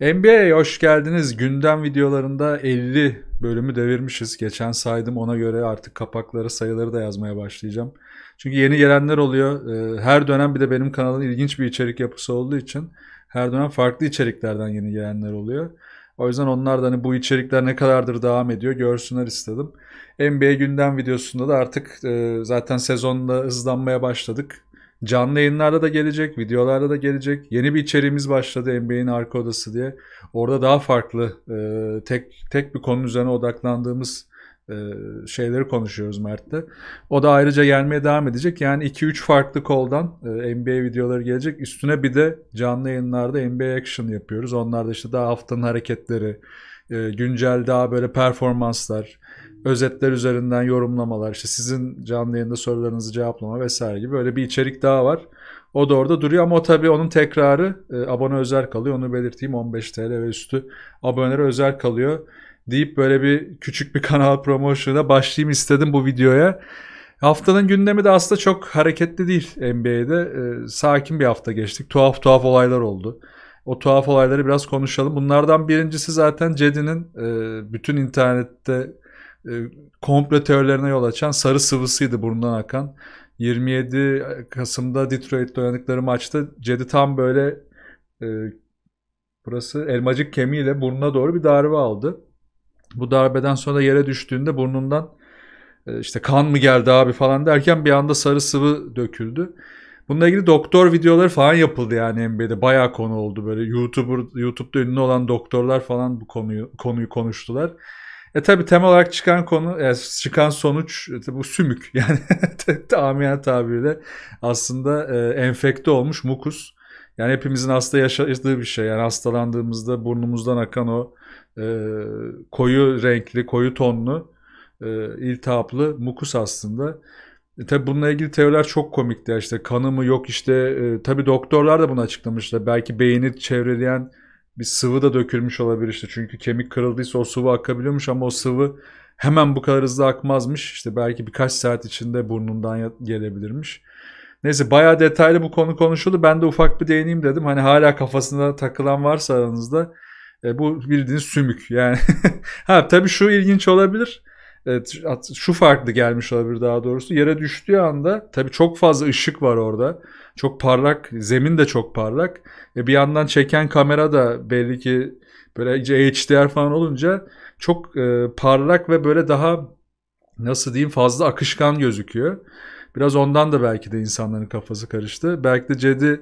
NBA hoş geldiniz. Gündem videolarında 50 bölümü devirmişiz. Geçen saydım ona göre artık kapakları sayıları da yazmaya başlayacağım. Çünkü yeni gelenler oluyor. Ee, her dönem bir de benim kanalın ilginç bir içerik yapısı olduğu için her dönem farklı içeriklerden yeni gelenler oluyor. O yüzden onlar da hani bu içerikler ne kadardır devam ediyor görsünler istedim. NBA gündem videosunda da artık e, zaten sezonla hızlanmaya başladık. Canlı yayınlarda da gelecek, videolarda da gelecek. Yeni bir içeriğimiz başladı NBA'in arka odası diye. Orada daha farklı e, tek tek bir konu üzerine odaklandığımız e, şeyleri konuşuyoruz Mert'te. O da ayrıca gelmeye devam edecek. Yani 2-3 farklı koldan e, NBA videoları gelecek. Üstüne bir de canlı yayınlarda NBA Action yapıyoruz. Onlarda işte daha haftanın hareketleri, e, güncel daha böyle performanslar, özetler üzerinden yorumlamalar, işte sizin canlı yayında sorularınızı cevaplama vesaire gibi böyle bir içerik daha var. O da orada duruyor ama o tabii onun tekrarı e, abone özel kalıyor. Onu belirteyim 15 TL ve üstü abonelere özel kalıyor deyip böyle bir küçük bir kanal promotion'a başlayayım istedim bu videoya. Haftanın gündemi de aslında çok hareketli değil NBA'de. E, sakin bir hafta geçtik. Tuhaf tuhaf olaylar oldu. O tuhaf olayları biraz konuşalım. Bunlardan birincisi zaten Cedi'nin e, bütün internette e, komple teorilerine yol açan sarı sıvısıydı burnundan akan. 27 Kasım'da Detroit'te oynadıkları maçta Cedi tam böyle e, burası elmacık kemiğiyle burnuna doğru bir darbe aldı. Bu darbeden sonra yere düştüğünde burnundan e, işte kan mı geldi abi falan derken bir anda sarı sıvı döküldü. Bununla ilgili doktor videoları falan yapıldı yani NBA'de. Bayağı konu oldu böyle. YouTuber, YouTube'da ünlü olan doktorlar falan bu konuyu konuyu konuştular. E tabi temel olarak çıkan konu, yani e, çıkan sonuç e, bu sümük. Yani amiyen tabiriyle aslında e, enfekte olmuş mukus. Yani hepimizin hasta yaşadığı bir şey. Yani hastalandığımızda burnumuzdan akan o e, koyu renkli, koyu tonlu, e, iltihaplı mukus aslında. E, tabii bununla ilgili teoriler çok komikti. İşte kanı mı yok işte. E, tabii doktorlar da bunu açıklamışlar. Belki beyni çevreleyen bir sıvı da dökülmüş olabilir işte. Çünkü kemik kırıldıysa o sıvı akabiliyormuş ama o sıvı hemen bu kadar hızlı akmazmış. İşte belki birkaç saat içinde burnundan gelebilirmiş. Neyse bayağı detaylı bu konu konuşuldu. Ben de ufak bir değineyim dedim. Hani hala kafasında takılan varsa aranızda e, bu bildiğiniz sümük. Yani ha tabii şu ilginç olabilir. Evet, şu farklı gelmiş olabilir daha doğrusu. Yere düştüğü anda tabii çok fazla ışık var orada. Çok parlak, zemin de çok parlak. E bir yandan çeken kamera da belli ki böyle iyice HDR falan olunca çok e, parlak ve böyle daha nasıl diyeyim fazla akışkan gözüküyor. Biraz ondan da belki de insanların kafası karıştı. Belki de Cedi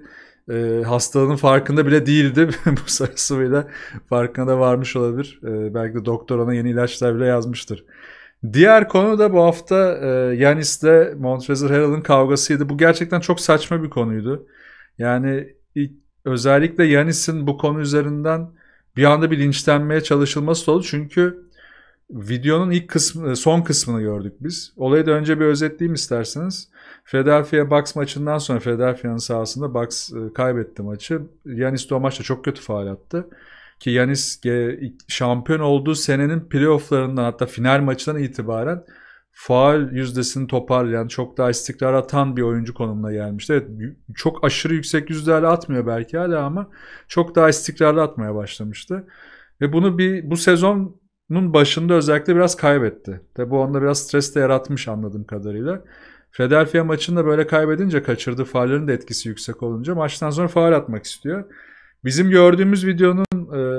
e, hastalığının farkında bile değildi. Bu sarısıyla farkına da varmış olabilir. E, belki de doktor ona yeni ilaçlar bile yazmıştır. Diğer konu da bu hafta e, ile Montrezl Harrell'ın kavgasıydı. Bu gerçekten çok saçma bir konuydu. Yani ilk, özellikle Yanis'in bu konu üzerinden bir anda bir linçlenmeye çalışılması oldu. Çünkü videonun ilk kısmı, e, son kısmını gördük biz. Olayı da önce bir özetleyeyim isterseniz. Philadelphia Bucks maçından sonra Philadelphia'nın sahasında Bucks e, kaybetti maçı. Yanis o maçta çok kötü faal attı. Ki Yanis şampiyon olduğu senenin playofflarından hatta final maçından itibaren faal yüzdesini toparlayan, çok daha istikrar atan bir oyuncu konumuna gelmişti. Evet, çok aşırı yüksek yüzdelerle atmıyor belki hala ama çok daha istikrarlı atmaya başlamıştı. Ve bunu bir bu sezonun başında özellikle biraz kaybetti. Tabi bu onda biraz stres de yaratmış anladığım kadarıyla. Philadelphia maçında böyle kaybedince kaçırdığı faullerin de etkisi yüksek olunca maçtan sonra faal atmak istiyor. Bizim gördüğümüz videonun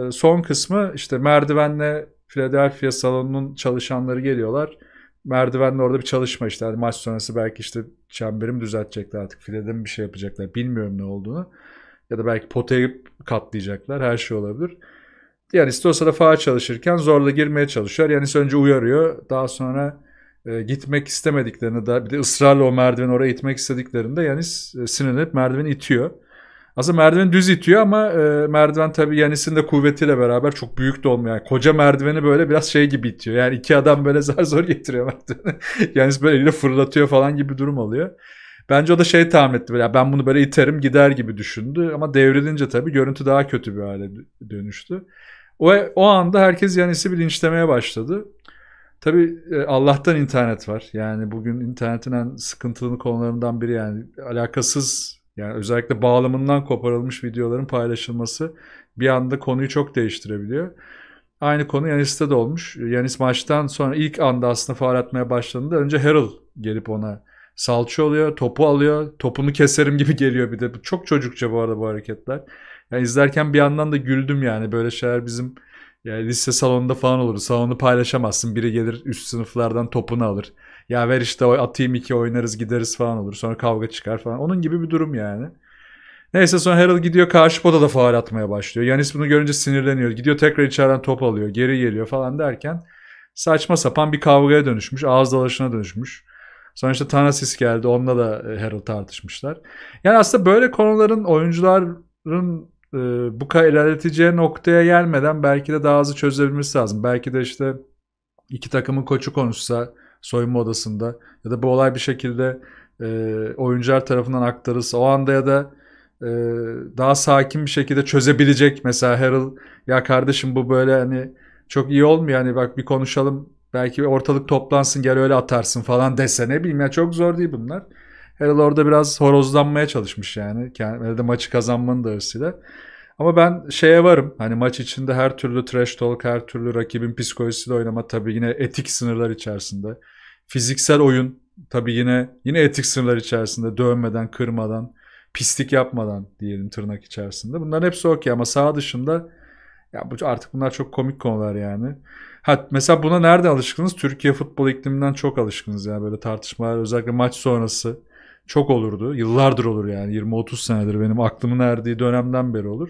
e, son kısmı işte merdivenle Philadelphia salonunun çalışanları geliyorlar. Merdivenle orada bir çalışma işte. Yani maç sonrası belki işte çemberim mi düzeltecekler artık filede bir şey yapacaklar bilmiyorum ne olduğunu. Ya da belki potayı katlayacaklar her şey olabilir. Yani işte o faa çalışırken zorla girmeye çalışıyor. Yani önce uyarıyor. Daha sonra e, gitmek istemediklerini de bir de ısrarla o merdiveni oraya itmek istediklerinde yani e, sinirlenip merdiveni itiyor. Aslında merdiven düz itiyor ama e, merdiven tabii Yanis'in de kuvvetiyle beraber çok büyük de olmuyor. Yani koca merdiveni böyle biraz şey gibi itiyor. Yani iki adam böyle zar zor getiriyor merdiveni. Yanis böyle eliyle fırlatıyor falan gibi bir durum oluyor. Bence o da şey tahmin etti. Yani ben bunu böyle iterim gider gibi düşündü. Ama devrilince tabii görüntü daha kötü bir hale dönüştü. O, o anda herkes Yanis'i bilinçlemeye başladı. tabi e, Allah'tan internet var. Yani bugün internetin en sıkıntılı konularından biri yani alakasız yani özellikle bağlamından koparılmış videoların paylaşılması bir anda konuyu çok değiştirebiliyor. Aynı konu Yanis'te de olmuş. Yanis maçtan sonra ilk anda aslında faal atmaya başladığında önce Harrell gelip ona salça oluyor, topu alıyor, topunu keserim gibi geliyor bir de. Çok çocukça bu arada bu hareketler. Yani izlerken bir yandan da güldüm yani böyle şeyler bizim yani lise salonunda falan olur. Salonu paylaşamazsın. Biri gelir üst sınıflardan topunu alır. Ya ver işte atayım iki oynarız gideriz falan olur. Sonra kavga çıkar falan. Onun gibi bir durum yani. Neyse sonra Harold gidiyor karşı potada faal atmaya başlıyor. Yanis bunu görünce sinirleniyor. Gidiyor tekrar içeriden top alıyor. Geri geliyor falan derken saçma sapan bir kavgaya dönüşmüş. Ağız dalaşına dönüşmüş. Sonra işte Tanasis geldi. Onunla da e, Harold tartışmışlar. Yani aslında böyle konuların oyuncuların e, bu kadar ilerleteceği noktaya gelmeden belki de daha hızlı çözebilmesi lazım. Belki de işte iki takımın koçu konuşsa soyunma odasında ya da bu olay bir şekilde e, oyuncular tarafından aktarılsa o anda ya da e, daha sakin bir şekilde çözebilecek mesela Harold ya kardeşim bu böyle hani çok iyi olmuyor hani bak bir konuşalım belki ortalık toplansın gel öyle atarsın falan dese ne bileyim ya çok zor değil bunlar. Harold orada biraz horozlanmaya çalışmış yani. Kendi maçı kazanmanın da ötesiyle. Ama ben şeye varım. Hani maç içinde her türlü trash talk, her türlü rakibin psikolojisiyle oynama tabii yine etik sınırlar içerisinde. Fiziksel oyun tabii yine yine etik sınırlar içerisinde dövmeden, kırmadan, pislik yapmadan diyelim tırnak içerisinde. Bunların hepsi okey ama sağ dışında ya bu artık bunlar çok komik konular yani. Ha mesela buna nerede alışkınız? Türkiye futbol ikliminden çok alışkınız yani. böyle tartışmalar özellikle maç sonrası çok olurdu. Yıllardır olur yani 20-30 senedir benim aklımın erdiği dönemden beri olur.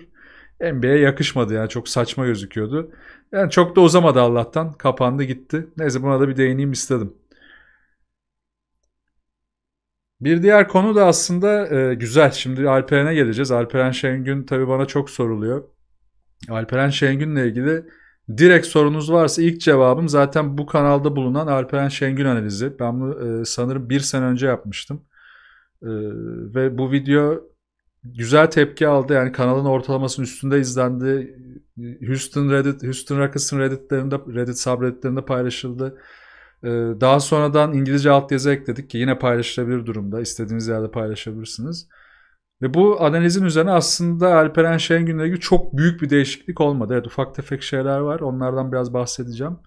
NBA'ye yakışmadı yani çok saçma gözüküyordu. Yani çok da uzamadı Allah'tan. Kapandı gitti. Neyse buna da bir değineyim istedim. Bir diğer konu da aslında e, güzel. Şimdi Alperen'e geleceğiz. Alperen Şengün tabii bana çok soruluyor. Alperen Şengün'le ilgili direkt sorunuz varsa ilk cevabım zaten bu kanalda bulunan Alperen Şengün analizi. Ben bunu e, sanırım bir sene önce yapmıştım. E, ve bu video güzel tepki aldı. Yani kanalın ortalamasının üstünde izlendi. Houston Reddit, Houston Rockets'ın Reddit'lerinde, Reddit subreddit'lerinde paylaşıldı. Ee, daha sonradan İngilizce altyazı ekledik ki yine paylaşılabilir durumda. İstediğiniz yerde paylaşabilirsiniz. Ve bu analizin üzerine aslında Alperen Şengün'le ilgili çok büyük bir değişiklik olmadı. Evet ufak tefek şeyler var. Onlardan biraz bahsedeceğim.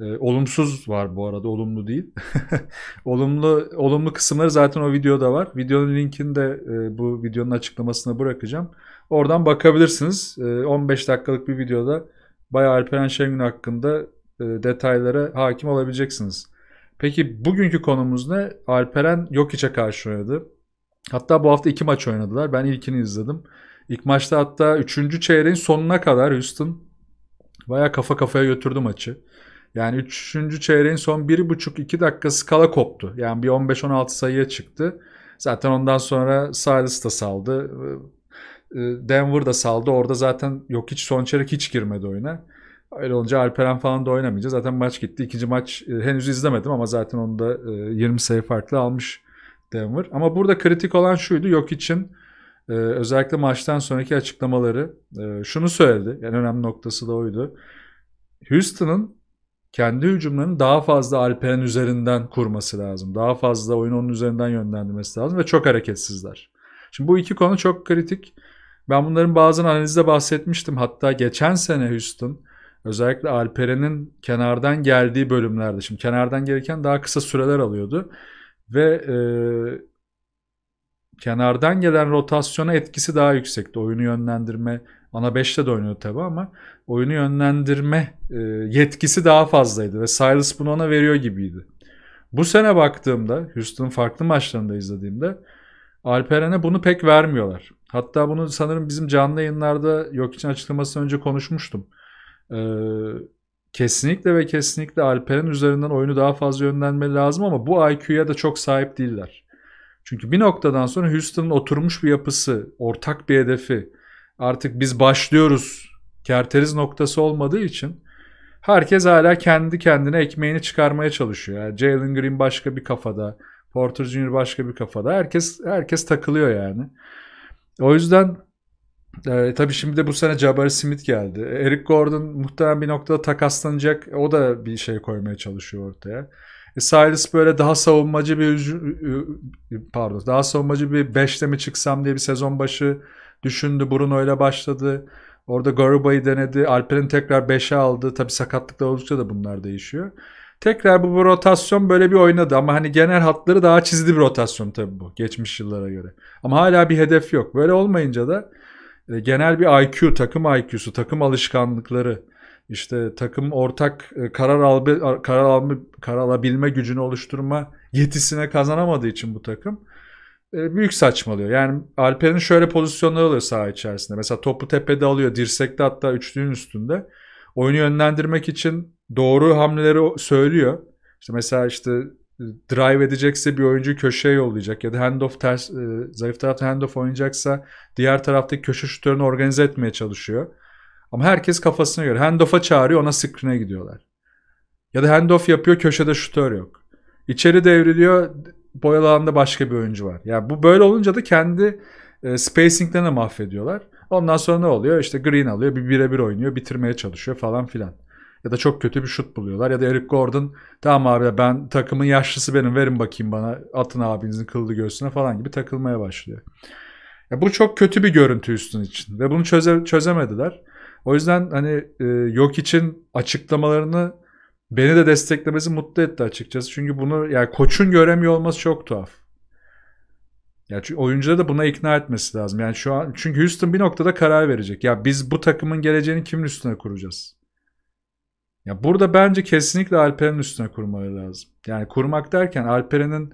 Ee, olumsuz var bu arada, olumlu değil. olumlu olumlu kısımları zaten o videoda var. Videonun linkini de e, bu videonun açıklamasına bırakacağım. Oradan bakabilirsiniz. E, ee, 15 dakikalık bir videoda bayağı Alperen Şengün hakkında e, detaylara hakim olabileceksiniz. Peki bugünkü konumuz ne? Alperen Jokic'e karşı oynadı. Hatta bu hafta iki maç oynadılar. Ben ilkini izledim. İlk maçta hatta 3. çeyreğin sonuna kadar Houston bayağı kafa kafaya götürdü maçı. Yani 3. çeyreğin son 1,5-2 dakikası kala koptu. Yani bir 15-16 sayıya çıktı. Zaten ondan sonra Silas da saldı. Ee, e, Denver da saldı. Orada zaten yok hiç son çeyrek hiç girmedi oyuna. Öyle olunca Alperen falan da oynamayınca zaten maç gitti. İkinci maç e, henüz izlemedim ama zaten onu da 20 e, sayı farklı almış Denver. Ama burada kritik olan şuydu. Yok için özellikle maçtan sonraki açıklamaları şunu söyledi. En önemli noktası da oydu. Houston'ın kendi hücumlarını daha fazla Alperen üzerinden kurması lazım. Daha fazla oyunu onun üzerinden yönlendirmesi lazım ve çok hareketsizler. Şimdi bu iki konu çok kritik. Ben bunların bazen analizde bahsetmiştim. Hatta geçen sene Houston özellikle Alperen'in kenardan geldiği bölümlerde. Şimdi kenardan gelirken daha kısa süreler alıyordu. Ve e, kenardan gelen rotasyona etkisi daha yüksekti. Oyunu yönlendirme, Ana 5'te de oynuyordu tabi ama oyunu yönlendirme e, yetkisi daha fazlaydı ve Silas bunu ona veriyor gibiydi. Bu sene baktığımda Houston farklı maçlarında izlediğimde Alperen'e bunu pek vermiyorlar. Hatta bunu sanırım bizim canlı yayınlarda yok için açıklamasından önce konuşmuştum. Ee, kesinlikle ve kesinlikle Alperen üzerinden oyunu daha fazla yönlenmeli lazım ama bu IQ'ya da çok sahip değiller. Çünkü bir noktadan sonra Houston'ın oturmuş bir yapısı, ortak bir hedefi, artık biz başlıyoruz kerteriz noktası olmadığı için herkes hala kendi kendine ekmeğini çıkarmaya çalışıyor. Yani Jalen Green başka bir kafada, Porter Jr. başka bir kafada. Herkes herkes takılıyor yani. O yüzden e, tabii şimdi de bu sene Jabari Smith geldi. Eric Gordon muhtemelen bir noktada takaslanacak. O da bir şey koymaya çalışıyor ortaya. E, Cyrus böyle daha savunmacı bir pardon daha savunmacı bir beşte mi çıksam diye bir sezon başı düşündü. Bruno ile başladı. Orada Garuba'yı denedi. Alper'in tekrar 5'e aldı. tabi sakatlıklar oldukça da bunlar değişiyor. Tekrar bu, bu rotasyon böyle bir oynadı ama hani genel hatları daha çizdi bir rotasyon tabi bu geçmiş yıllara göre. Ama hala bir hedef yok. Böyle olmayınca da e, genel bir IQ, takım IQ'su, takım alışkanlıkları, işte takım ortak e, karar albe, karar alma karar alabilme gücünü oluşturma yetisine kazanamadığı için bu takım e, büyük saçmalıyor. Yani Alper'in şöyle pozisyonları oluyor saha içerisinde. Mesela topu tepede alıyor, dirsekte hatta üçlünün üstünde. Oyunu yönlendirmek için doğru hamleleri söylüyor. İşte mesela işte e, drive edecekse bir oyuncu köşeye yollayacak ya da handoff ters e, zayıf tarafta handoff oynayacaksa diğer taraftaki köşe şutlarını organize etmeye çalışıyor. Ama herkes kafasına göre handoff'a çağırıyor ona screen'e gidiyorlar. Ya da handoff yapıyor köşede şutör yok. İçeri devriliyor boyalı alanda başka bir oyuncu var. Yani bu böyle olunca da kendi e, spacinglerini mahvediyorlar. Ondan sonra ne oluyor? İşte Green alıyor, bir birebir oynuyor, bitirmeye çalışıyor falan filan. Ya da çok kötü bir şut buluyorlar. Ya da Eric Gordon tamam abi ben takımın yaşlısı benim verin bakayım bana atın abinizin kıllı göğsüne falan gibi takılmaya başlıyor. Ya bu çok kötü bir görüntü üstün için ve bunu çöze, çözemediler. O yüzden hani e, yok için açıklamalarını beni de desteklemesi mutlu etti açıkçası. Çünkü bunu yani koçun göremiyor olması çok tuhaf. Ya çünkü oyuncuları da buna ikna etmesi lazım. Yani şu an çünkü Houston bir noktada karar verecek. Ya biz bu takımın geleceğini kimin üstüne kuracağız? Ya burada bence kesinlikle Alperen'in üstüne kurmaları lazım. Yani kurmak derken Alperen'in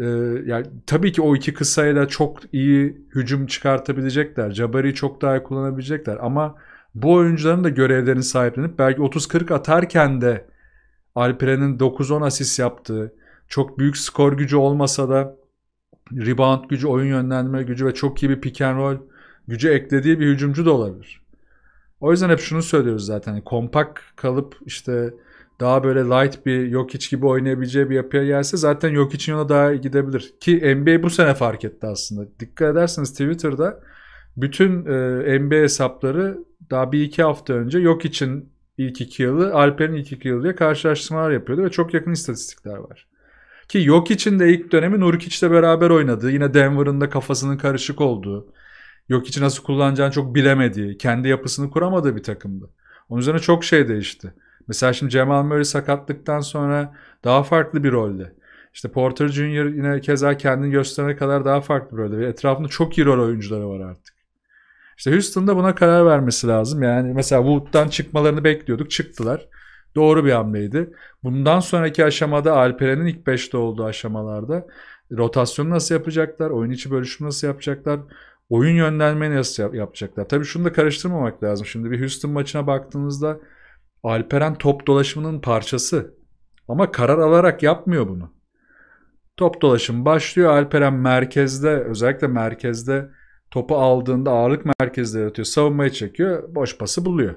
e, yani tabii ki o iki kısayla çok iyi hücum çıkartabilecekler. Jabari'yi çok daha iyi kullanabilecekler ama bu oyuncuların da görevlerini sahiplenip belki 30-40 atarken de Alperen'in 9-10 asist yaptığı, çok büyük skor gücü olmasa da rebound gücü, oyun yönlendirme gücü ve çok iyi bir pick and roll gücü eklediği bir hücumcu da olabilir. O yüzden hep şunu söylüyoruz zaten. Yani kompakt kalıp işte daha böyle light bir yok iç gibi oynayabileceği bir yapıya gelse zaten yok için yola daha iyi gidebilir. Ki NBA bu sene fark etti aslında. Dikkat ederseniz Twitter'da bütün e, NBA hesapları daha bir iki hafta önce yok için ilk iki yılı Alper'in ilk iki yılı diye karşılaştırmalar yapıyordu ve çok yakın istatistikler var. Ki yok için de ilk dönemi Nurkic'le beraber oynadığı, yine Denver'ın da kafasının karışık olduğu, yok için nasıl kullanacağını çok bilemediği, kendi yapısını kuramadığı bir takımdı. Onun üzerine çok şey değişti. Mesela şimdi Cemal Murray sakatlıktan sonra daha farklı bir rolde. İşte Porter Jr. yine keza kendini gösterene kadar daha farklı bir rolde. Ve etrafında çok iyi rol oyuncuları var artık. İşte Houston'da buna karar vermesi lazım. Yani mesela Wood'dan çıkmalarını bekliyorduk. Çıktılar. Doğru bir hamleydi. Bundan sonraki aşamada Alperen'in ilk 5'te olduğu aşamalarda rotasyonu nasıl yapacaklar? Oyun içi bölüşümü nasıl yapacaklar? Oyun yönlenmeyi nasıl yap- yapacaklar? Tabii şunu da karıştırmamak lazım. Şimdi bir Houston maçına baktığınızda Alperen top dolaşımının parçası. Ama karar alarak yapmıyor bunu. Top dolaşım başlıyor. Alperen merkezde özellikle merkezde Topu aldığında ağırlık merkezde atıyor, Savunmaya çekiyor. Boş pası buluyor.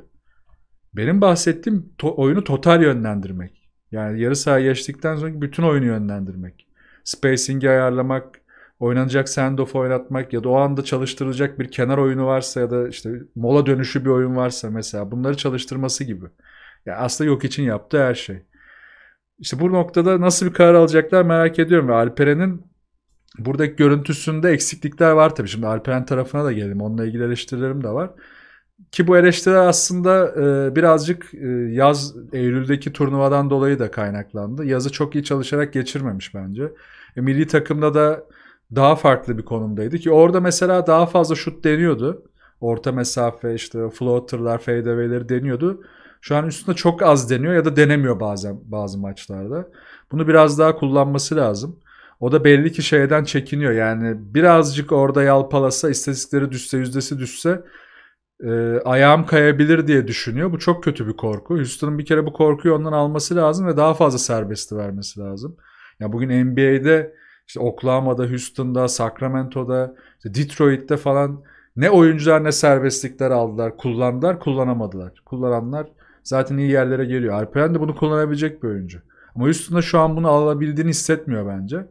Benim bahsettiğim to- oyunu total yönlendirmek. Yani yarı saha geçtikten sonra bütün oyunu yönlendirmek. Spacing'i ayarlamak, oynanacak sendoff oynatmak ya da o anda çalıştırılacak bir kenar oyunu varsa ya da işte mola dönüşü bir oyun varsa mesela bunları çalıştırması gibi. Ya yani aslında yok için yaptığı her şey. İşte bu noktada nasıl bir karar alacaklar merak ediyorum ve Alperen'in buradaki görüntüsünde eksiklikler var tabii. Şimdi Alperen tarafına da gelelim. Onunla ilgili eleştirilerim de var. Ki bu eleştiriler aslında e, birazcık e, yaz Eylül'deki turnuvadan dolayı da kaynaklandı. Yazı çok iyi çalışarak geçirmemiş bence. E, milli takımda da daha farklı bir konumdaydı ki orada mesela daha fazla şut deniyordu. Orta mesafe işte floaterlar, fadeaway'leri deniyordu. Şu an üstünde çok az deniyor ya da denemiyor bazen bazı maçlarda. Bunu biraz daha kullanması lazım. O da belli ki şeyden çekiniyor. Yani birazcık orada yalpalasa, istatistikleri düşse, yüzdesi düşse e, ayağım kayabilir diye düşünüyor. Bu çok kötü bir korku. Houston'ın bir kere bu korkuyu ondan alması lazım ve daha fazla serbesti vermesi lazım. Ya bugün NBA'de işte Oklahoma'da, Houston'da, Sacramento'da, işte Detroit'te falan ne oyuncular ne serbestlikler aldılar, kullandılar, kullanamadılar. Kullananlar zaten iyi yerlere geliyor. Alperen de bunu kullanabilecek bir oyuncu. Ama Houston'da şu an bunu alabildiğini hissetmiyor bence.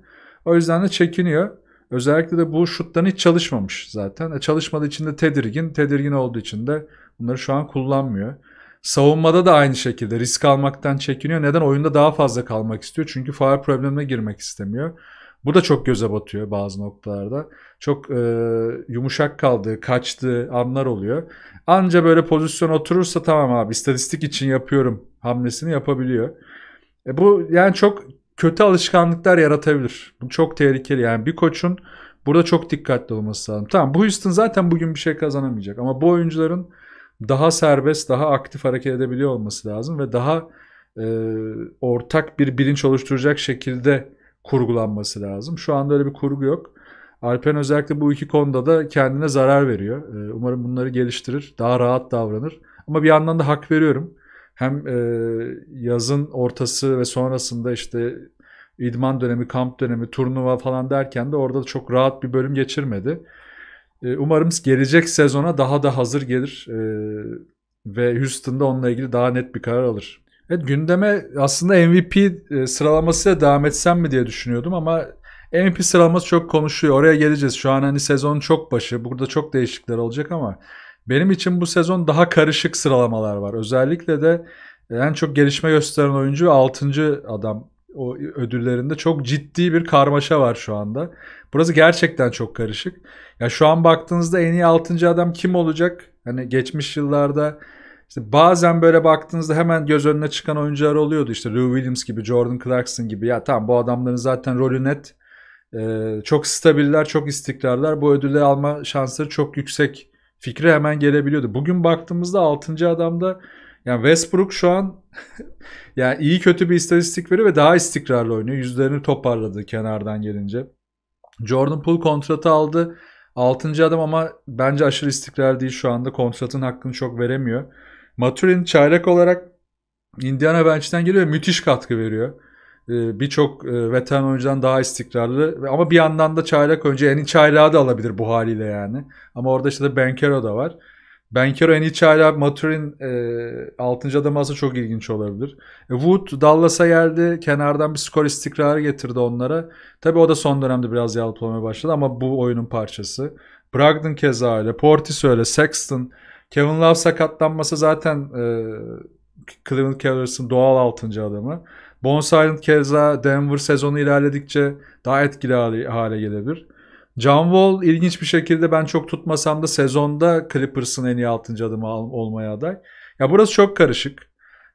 O yüzden de çekiniyor. Özellikle de bu şuttan hiç çalışmamış zaten. E, çalışmadığı için de tedirgin. Tedirgin olduğu için de bunları şu an kullanmıyor. Savunmada da aynı şekilde risk almaktan çekiniyor. Neden? Oyunda daha fazla kalmak istiyor. Çünkü faal problemine girmek istemiyor. Bu da çok göze batıyor bazı noktalarda. Çok e, yumuşak kaldığı, kaçtığı anlar oluyor. Anca böyle pozisyon oturursa tamam abi istatistik için yapıyorum hamlesini yapabiliyor. E bu yani çok kötü alışkanlıklar yaratabilir. Bu çok tehlikeli. Yani bir koçun burada çok dikkatli olması lazım. Tamam bu Houston zaten bugün bir şey kazanamayacak ama bu oyuncuların daha serbest, daha aktif hareket edebiliyor olması lazım ve daha e, ortak bir bilinç oluşturacak şekilde kurgulanması lazım. Şu anda öyle bir kurgu yok. Alpen özellikle bu iki konuda da kendine zarar veriyor. E, umarım bunları geliştirir, daha rahat davranır. Ama bir yandan da hak veriyorum hem e, yazın ortası ve sonrasında işte idman dönemi, kamp dönemi, turnuva falan derken de orada çok rahat bir bölüm geçirmedi. E, umarım gelecek sezona daha da hazır gelir e, ve Houston'da onunla ilgili daha net bir karar alır. Evet gündeme aslında MVP e, sıralamasıyla devam etsem mi diye düşünüyordum ama MVP sıralaması çok konuşuyor. Oraya geleceğiz. Şu an hani sezonun çok başı. Burada çok değişiklikler olacak ama benim için bu sezon daha karışık sıralamalar var. Özellikle de e, en çok gelişme gösteren oyuncu ve 6. adam o ödüllerinde çok ciddi bir karmaşa var şu anda. Burası gerçekten çok karışık. Ya şu an baktığınızda en iyi 6. adam kim olacak? Hani geçmiş yıllarda işte bazen böyle baktığınızda hemen göz önüne çıkan oyuncular oluyordu. İşte Lou Williams gibi, Jordan Clarkson gibi. Ya tamam bu adamların zaten rolü net. Ee, çok stabiller, çok istikrarlar. Bu ödülü alma şansları çok yüksek fikri hemen gelebiliyordu. Bugün baktığımızda 6. adamda yani Westbrook şu an yani iyi kötü bir istatistik veriyor ve daha istikrarlı oynuyor. Yüzlerini toparladı kenardan gelince. Jordan Poole kontratı aldı. 6. adam ama bence aşırı istikrar değil şu anda. Kontratın hakkını çok veremiyor. Maturin çaylak olarak Indiana bench'ten geliyor ve müthiş katkı veriyor. Ee, birçok e, veteran oyuncudan daha istikrarlı ama bir yandan da çaylak oyuncu en iyi çaylağı da alabilir bu haliyle yani. Ama orada işte Benkero da var. Benkero en iyi çaylağı Maturin e, 6. adam alsa çok ilginç olabilir. E, Wood Dallas'a geldi. Kenardan bir skor istikrarı getirdi onlara. Tabii o da son dönemde biraz yalpalamaya başladı ama bu oyunun parçası. Bragdon keza öyle. Portis öyle. Sexton. Kevin Love sakatlanması zaten e, Cleveland Cavalirs'ın doğal 6. adamı. Bonsilent keza Denver sezonu ilerledikçe daha etkili hale, hale gelebilir. John Wall ilginç bir şekilde ben çok tutmasam da sezonda Clippers'ın en iyi 6. adımı olmaya aday. Ya burası çok karışık.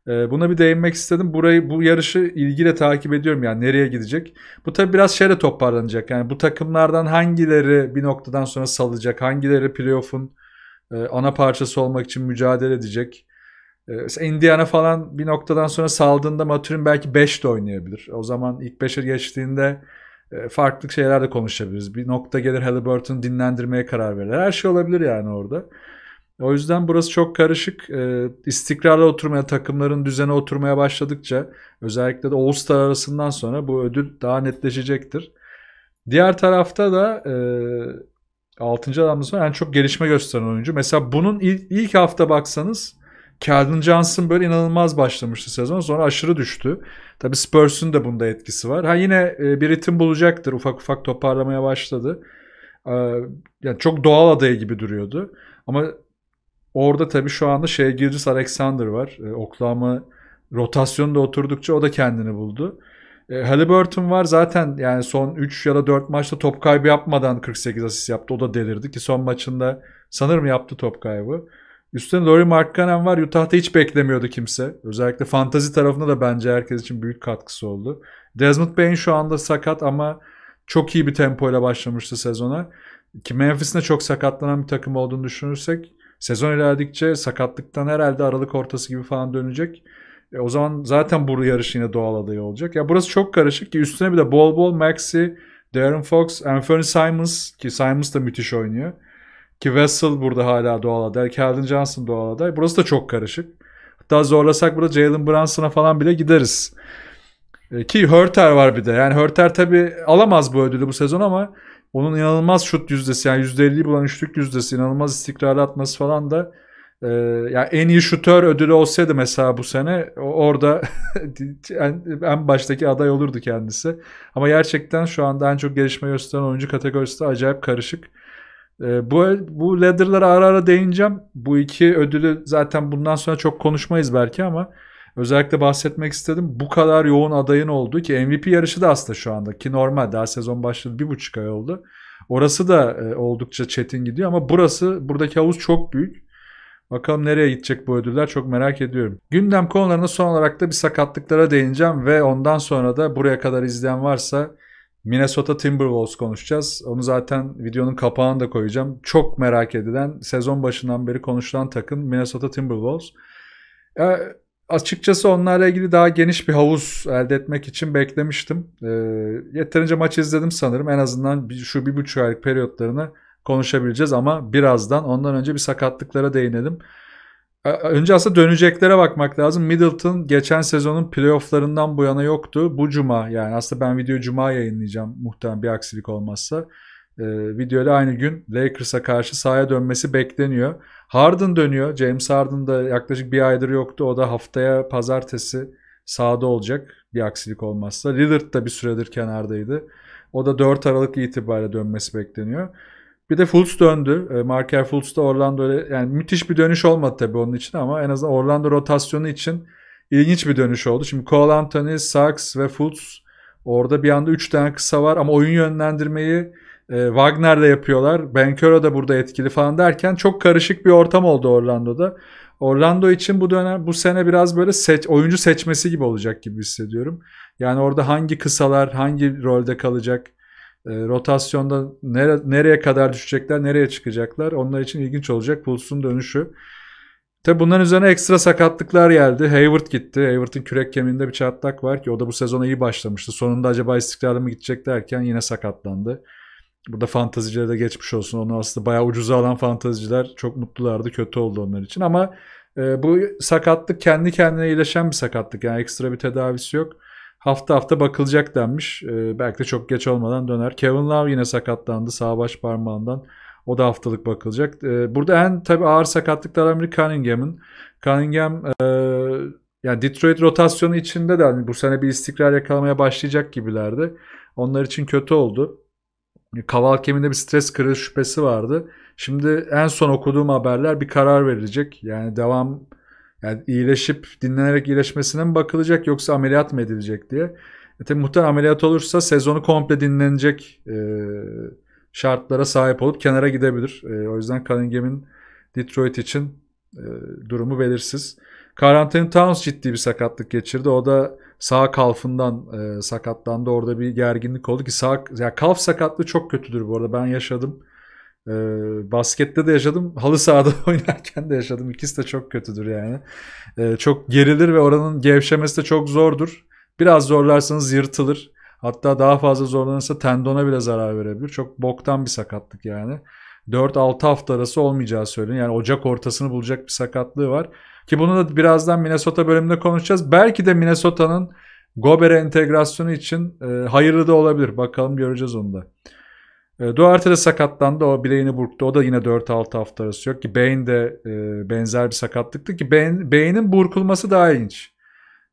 Ee, buna bir değinmek istedim. Burayı bu yarışı ilgiyle takip ediyorum yani nereye gidecek. Bu tabi biraz şeyle toparlanacak. Yani bu takımlardan hangileri bir noktadan sonra salacak, hangileri playoff'un e, ana parçası olmak için mücadele edecek. Ee, Indiana falan bir noktadan sonra saldığında Maturin belki 5 de oynayabilir. O zaman ilk 5'e geçtiğinde e, farklı şeyler de konuşabiliriz. Bir nokta gelir Halliburton'u dinlendirmeye karar verir. Her şey olabilir yani orada. O yüzden burası çok karışık. Ee, İstikrarla oturmaya, takımların düzene oturmaya başladıkça özellikle de All-Star arasından sonra bu ödül daha netleşecektir. Diğer tarafta da e, 6. adamımız var. Yani çok gelişme gösteren oyuncu. Mesela bunun ilk hafta baksanız Calvin Johnson böyle inanılmaz başlamıştı sezon. Sonra aşırı düştü. Tabi Spurs'un da bunda etkisi var. Ha yine e, bir ritim bulacaktır. Ufak ufak toparlamaya başladı. Ee, yani çok doğal adayı gibi duruyordu. Ama orada tabi şu anda şey Gilgis Alexander var. E, Oklahoma rotasyonda oturdukça o da kendini buldu. E, Halliburton var zaten yani son 3 ya da 4 maçta top kaybı yapmadan 48 asist yaptı. O da delirdi ki son maçında sanırım yaptı top kaybı. Üstüne Laurie Markkanen var. Utah'ta hiç beklemiyordu kimse. Özellikle fantazi tarafında da bence herkes için büyük katkısı oldu. Desmond Bain şu anda sakat ama çok iyi bir tempoyla başlamıştı sezona. Ki Memphis'in de çok sakatlanan bir takım olduğunu düşünürsek sezon ilerledikçe sakatlıktan herhalde Aralık ortası gibi falan dönecek. E, o zaman zaten bu yarış yine doğal adayı olacak. Ya burası çok karışık ki üstüne bir de bol bol Maxi, Darren Fox, Anthony Simons ki Simons da müthiş oynuyor. Ki Vessel burada hala doğal aday. Calvin Johnson doğal aday. Burası da çok karışık. Hatta zorlasak burada Jalen Brunson'a falan bile gideriz. E, ki Hörter var bir de. Yani Hörter tabi alamaz bu ödülü bu sezon ama onun inanılmaz şut yüzdesi yani %50'yi bulan üçlük yüzdesi inanılmaz istikrarlı atması falan da e, yani en iyi şutör ödülü olsaydı mesela bu sene orada en, en baştaki aday olurdu kendisi. Ama gerçekten şu anda en çok gelişme gösteren oyuncu kategorisinde acayip karışık. Ee, bu bu ladder'lara ara ara değineceğim. Bu iki ödülü zaten bundan sonra çok konuşmayız belki ama özellikle bahsetmek istedim. Bu kadar yoğun adayın oldu ki MVP yarışı da aslında şu anda ki normal daha sezon başladı bir buçuk ay oldu. Orası da e, oldukça çetin gidiyor ama burası buradaki havuz çok büyük. Bakalım nereye gidecek bu ödüller çok merak ediyorum. Gündem konularına son olarak da bir sakatlıklara değineceğim ve ondan sonra da buraya kadar izleyen varsa Minnesota Timberwolves konuşacağız. Onu zaten videonun kapağını da koyacağım. Çok merak edilen, sezon başından beri konuşulan takım Minnesota Timberwolves. E, açıkçası onlarla ilgili daha geniş bir havuz elde etmek için beklemiştim. E, yeterince maç izledim sanırım. En azından şu bir buçuk aylık periyotlarını konuşabileceğiz ama birazdan ondan önce bir sakatlıklara değinelim önce aslında döneceklere bakmak lazım. Middleton geçen sezonun playofflarından bu yana yoktu. Bu cuma yani aslında ben video cuma yayınlayacağım muhtemelen bir aksilik olmazsa. E, ee, videoda aynı gün Lakers'a karşı sahaya dönmesi bekleniyor. Harden dönüyor. James Harden da yaklaşık bir aydır yoktu. O da haftaya pazartesi sahada olacak bir aksilik olmazsa. Lillard da bir süredir kenardaydı. O da 4 Aralık itibariyle dönmesi bekleniyor. Bir de Fultz döndü. E, Marker Fultz da Orlando'ya yani müthiş bir dönüş olmadı tabii onun için ama en azından Orlando rotasyonu için ilginç bir dönüş oldu. Şimdi Cole Anthony, Sachs ve Fultz orada bir anda 3 tane kısa var ama oyun yönlendirmeyi e, Wagner'le yapıyorlar. Benkero da burada etkili falan derken çok karışık bir ortam oldu Orlando'da. Orlando için bu dönem bu sene biraz böyle seç, oyuncu seçmesi gibi olacak gibi hissediyorum. Yani orada hangi kısalar hangi rolde kalacak? Ee, rotasyonda nere, nereye kadar düşecekler, nereye çıkacaklar. Onlar için ilginç olacak Pulse'un dönüşü. Tabi bunların üzerine ekstra sakatlıklar geldi. Hayward gitti. Hayward'ın kürek kemiğinde bir çatlak var ki o da bu sezona iyi başlamıştı. Sonunda acaba istikrarlı mı gidecek derken yine sakatlandı. Burada fantazicilere de geçmiş olsun. Onu aslında bayağı ucuza alan fantaziciler çok mutlulardı. Kötü oldu onlar için ama e, bu sakatlık kendi kendine iyileşen bir sakatlık. Yani ekstra bir tedavisi yok. Hafta hafta bakılacak denmiş. E, belki de çok geç olmadan döner. Kevin Love yine sakatlandı sağ baş parmağından. O da haftalık bakılacak. E, burada en tabii ağır sakatlıklar biri Cunningham'ın. Cunningham e, yani Detroit rotasyonu içinde de hani bu sene bir istikrar yakalamaya başlayacak gibilerdi. Onlar için kötü oldu. Kaval keminde bir stres kırığı şüphesi vardı. Şimdi en son okuduğum haberler bir karar verilecek. Yani devam yani iyileşip dinlenerek iyileşmesine mi bakılacak yoksa ameliyat mı edilecek diye. E, tabii muhtemelen ameliyat olursa sezonu komple dinlenecek e, şartlara sahip olup kenara gidebilir. E, o yüzden Cunningham'in Detroit için e, durumu belirsiz. Karantin Towns ciddi bir sakatlık geçirdi. O da sağ kalfından e, sakatlandı. Orada bir gerginlik oldu ki sağ ya kalf sakatlığı çok kötüdür bu arada. Ben yaşadım. E, baskette de yaşadım. Halı sahada oynarken de yaşadım. İkisi de çok kötüdür yani. E, çok gerilir ve oranın gevşemesi de çok zordur. Biraz zorlarsanız yırtılır. Hatta daha fazla zorlanırsa tendona bile zarar verebilir. Çok boktan bir sakatlık yani. 4-6 hafta arası olmayacağı söyleniyor. Yani Ocak ortasını bulacak bir sakatlığı var. Ki bunu da birazdan Minnesota bölümünde konuşacağız. Belki de Minnesota'nın Gober'e entegrasyonu için e, hayırlı da olabilir. Bakalım göreceğiz onu da. E, Duarte de sakatlandı. O bileğini burktu. O da yine 4-6 hafta arası yok ki Bane de e, benzer bir sakatlıktı ki Bane, Bane'in burkulması daha ilginç.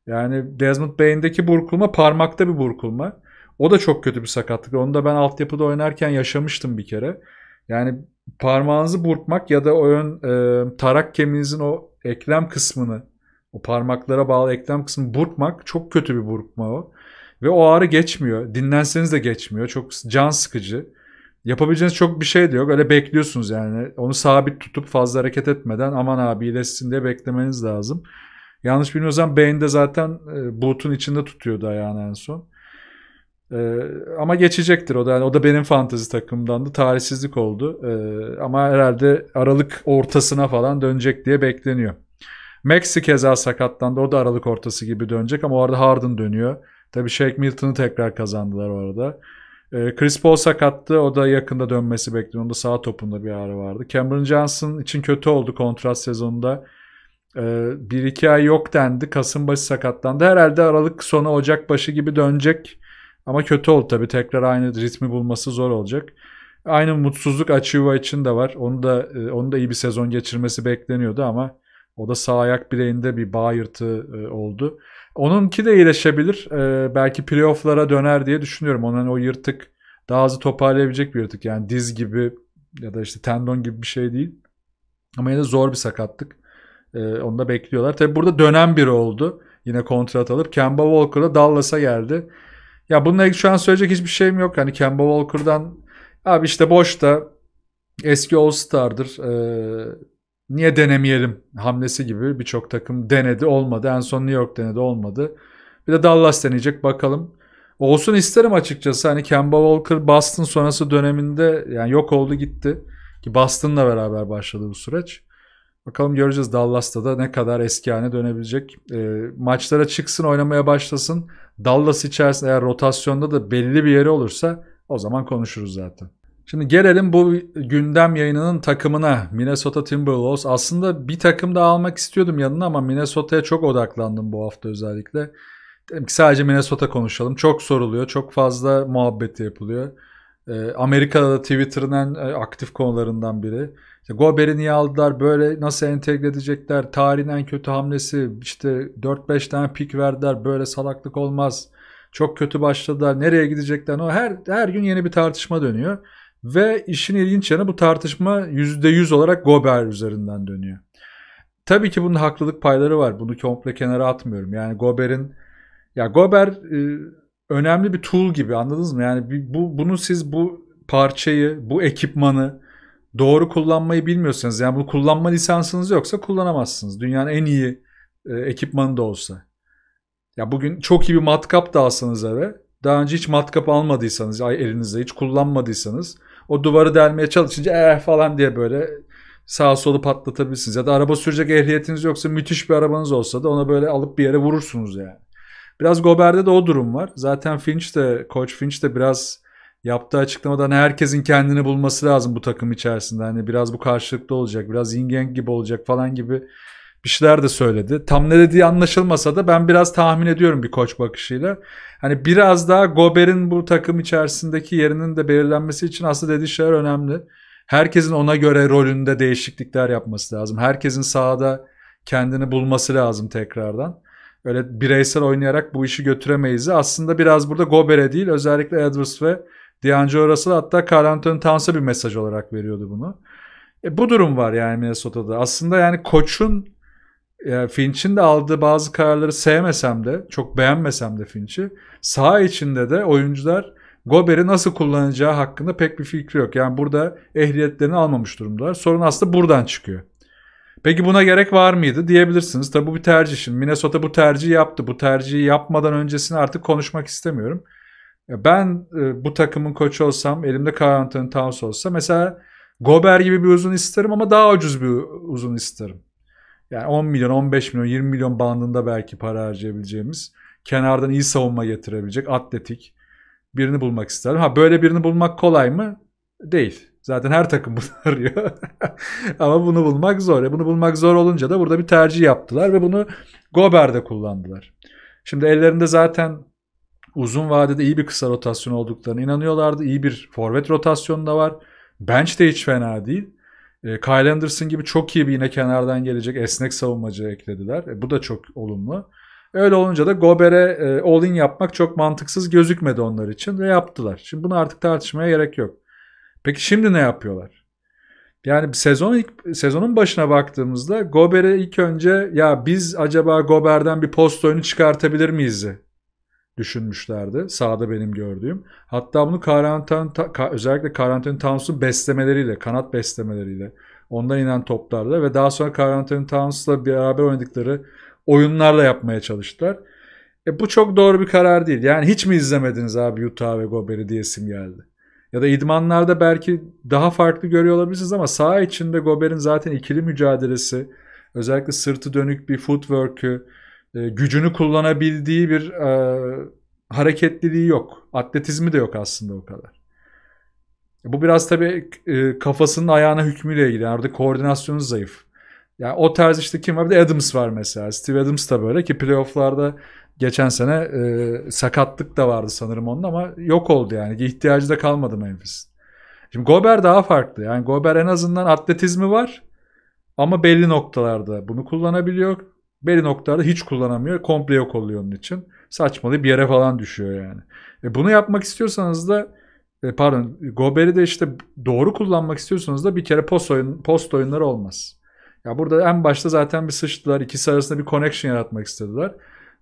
Yani Desmond Bane'deki burkulma parmakta bir burkulma. O da çok kötü bir sakatlık. Onu da ben altyapıda oynarken yaşamıştım bir kere. Yani parmağınızı burkmak ya da o e, tarak kemiğinizin o eklem kısmını o parmaklara bağlı eklem kısmını burkmak çok kötü bir burkma o. Ve o ağrı geçmiyor. Dinlenseniz de geçmiyor. Çok can sıkıcı yapabileceğiniz çok bir şey de yok. Öyle bekliyorsunuz yani. Onu sabit tutup fazla hareket etmeden aman abi iyileşsin diye beklemeniz lazım. Yanlış bilmiyorsam Bane de zaten e, boot'un içinde tutuyordu ayağını en son. E, ama geçecektir o da. Yani o da benim fantezi takımdandı. Tarihsizlik oldu. E, ama herhalde Aralık ortasına falan dönecek diye bekleniyor. Maxi keza sakatlandı. O da Aralık ortası gibi dönecek ama orada Harden dönüyor. Tabii Shake Milton'ı tekrar kazandılar orada. arada. Ee, Chris Paul sakattı. O da yakında dönmesi bekliyor. Onda sağ topunda bir ağrı vardı. Cameron Johnson için kötü oldu kontrat sezonunda. E, ee, 1-2 ay yok dendi. Kasım başı sakatlandı. Herhalde Aralık sonu Ocak başı gibi dönecek. Ama kötü oldu tabii. Tekrar aynı ritmi bulması zor olacak. Aynı mutsuzluk Achiuwa için de var. Onu da e, onu da iyi bir sezon geçirmesi bekleniyordu ama o da sağ ayak bileğinde bir bağ yırtığı e, oldu. Onunki de iyileşebilir. Ee, belki playofflara döner diye düşünüyorum. Onun hani o yırtık daha azı toparlayabilecek bir yırtık. Yani diz gibi ya da işte tendon gibi bir şey değil. Ama yine zor bir sakatlık. Ee, onu da bekliyorlar. Tabi burada dönen biri oldu. Yine kontrat alıp. Kemba Walker'da Dallas'a geldi. Ya bununla ilgili şu an söyleyecek hiçbir şeyim yok. Hani Kemba Walker'dan abi işte boşta eski All-Star'dır. Ee, niye denemeyelim hamlesi gibi birçok takım denedi olmadı. En son New York denedi olmadı. Bir de Dallas deneyecek bakalım. Olsun isterim açıkçası. Hani Kemba Walker Boston sonrası döneminde yani yok oldu gitti. Ki Boston'la beraber başladı bu süreç. Bakalım göreceğiz Dallas'ta da ne kadar eski haline dönebilecek. E, maçlara çıksın oynamaya başlasın. Dallas içerisinde eğer rotasyonda da belli bir yeri olursa o zaman konuşuruz zaten. Şimdi gelelim bu gündem yayınının takımına. Minnesota Timberwolves. Aslında bir takım da almak istiyordum yanına ama Minnesota'ya çok odaklandım bu hafta özellikle. Dedim ki sadece Minnesota konuşalım. Çok soruluyor. Çok fazla muhabbet yapılıyor. Ee, Amerika'da Twitter'ın en e, aktif konularından biri. İşte Gober'i niye aldılar? Böyle nasıl entegre edecekler? Tarihin en kötü hamlesi. İşte 4-5 tane pik verdiler. Böyle salaklık olmaz. Çok kötü başladılar. Nereye gidecekler? O her her gün yeni bir tartışma dönüyor. Ve işin ilginç yanı bu tartışma %100 olarak Gober üzerinden dönüyor. Tabii ki bunun haklılık payları var. Bunu komple kenara atmıyorum. Yani Gober'in ya Gober e, önemli bir tool gibi anladınız mı? Yani bu bunu siz bu parçayı, bu ekipmanı doğru kullanmayı bilmiyorsanız yani bunu kullanma lisansınız yoksa kullanamazsınız. Dünyanın en iyi e, ekipmanı da olsa. Ya bugün çok iyi bir matkap da alsanız eve daha önce hiç matkap almadıysanız, ay elinizde hiç kullanmadıysanız o duvarı delmeye çalışınca eh falan diye böyle sağ solu patlatabilirsiniz. Ya da araba sürecek ehliyetiniz yoksa müthiş bir arabanız olsa da ona böyle alıp bir yere vurursunuz yani. Biraz Gober'de de o durum var. Zaten Finch de, Coach Finch de biraz yaptığı açıklamadan herkesin kendini bulması lazım bu takım içerisinde. Hani biraz bu karşılıklı olacak, biraz yin gibi olacak falan gibi bir şeyler de söyledi. Tam ne dediği anlaşılmasa da ben biraz tahmin ediyorum bir koç bakışıyla. Hani biraz daha Gober'in bu takım içerisindeki yerinin de belirlenmesi için aslında dediği şeyler önemli. Herkesin ona göre rolünde değişiklikler yapması lazım. Herkesin sahada kendini bulması lazım tekrardan. Öyle bireysel oynayarak bu işi götüremeyiz. Aslında biraz burada Gober'e değil özellikle Edwards ve D'Angelo Russell hatta Carl Anthony Towns'a bir mesaj olarak veriyordu bunu. E, bu durum var yani Minnesota'da. Aslında yani koçun yani Finch'in de aldığı bazı kararları sevmesem de, çok beğenmesem de Finch'i, saha içinde de oyuncular Gober'i nasıl kullanacağı hakkında pek bir fikri yok. Yani burada ehliyetlerini almamış durumdalar. Sorun aslında buradan çıkıyor. Peki buna gerek var mıydı diyebilirsiniz. Tabi bu bir tercih. Şimdi Minnesota bu tercihi yaptı. Bu tercihi yapmadan öncesini artık konuşmak istemiyorum. Ben e, bu takımın koçu olsam, elimde Carl Anthony Towns olsa mesela Gober gibi bir uzun isterim ama daha ucuz bir uzun isterim yani 10 milyon, 15 milyon, 20 milyon bandında belki para harcayabileceğimiz, kenardan iyi savunma getirebilecek, atletik birini bulmak isterim. Ha böyle birini bulmak kolay mı? Değil. Zaten her takım bunu arıyor. Ama bunu bulmak zor. E bunu bulmak zor olunca da burada bir tercih yaptılar ve bunu Gober'de kullandılar. Şimdi ellerinde zaten uzun vadede iyi bir kısa rotasyon olduklarına inanıyorlardı. İyi bir forvet rotasyonu da var. Bench de hiç fena değil. E, Kyle Anderson gibi çok iyi bir yine kenardan gelecek esnek savunmacı eklediler. E, bu da çok olumlu. Öyle olunca da Gober'e e, all-in yapmak çok mantıksız gözükmedi onlar için ve yaptılar. Şimdi bunu artık tartışmaya gerek yok. Peki şimdi ne yapıyorlar? Yani sezon ilk, sezonun başına baktığımızda Gober'e ilk önce ya biz acaba Gober'den bir post oyunu çıkartabilir miyiz düşünmüşlerdi. Sağda benim gördüğüm. Hatta bunu Karantin, ka, özellikle Karantin Towns'un beslemeleriyle, kanat beslemeleriyle, ondan inen toplarla ve daha sonra Karantin Towns'la beraber oynadıkları oyunlarla yapmaya çalıştılar. E bu çok doğru bir karar değil. Yani hiç mi izlemediniz abi Utah ve Goberi diyesim geldi. Ya da idmanlarda belki daha farklı görüyor olabilirsiniz ama saha içinde Goberin zaten ikili mücadelesi, özellikle sırtı dönük bir footwork'ü, e, gücünü kullanabildiği bir e, hareketliliği yok. Atletizmi de yok aslında o kadar. Bu biraz tabii e, kafasının ayağına hükmüyle ilgili. Yani orada koordinasyonu zayıf. Yani o tarz işte kim var? Bir de Adams var mesela. Steve Adams da böyle ki playofflarda geçen sene e, sakatlık da vardı sanırım onun ama yok oldu yani. İhtiyacı da kalmadı Memphis. Şimdi Gober daha farklı. Yani Gober en azından atletizmi var ama belli noktalarda bunu kullanabiliyor. Belli noktalarda hiç kullanamıyor. Komple yok oluyor onun için. Saçmalı bir yere falan düşüyor yani. E bunu yapmak istiyorsanız da e pardon Gober'i de işte doğru kullanmak istiyorsanız da bir kere post, oyun, post oyunları olmaz. Ya burada en başta zaten bir sıçtılar. İkisi arasında bir connection yaratmak istediler.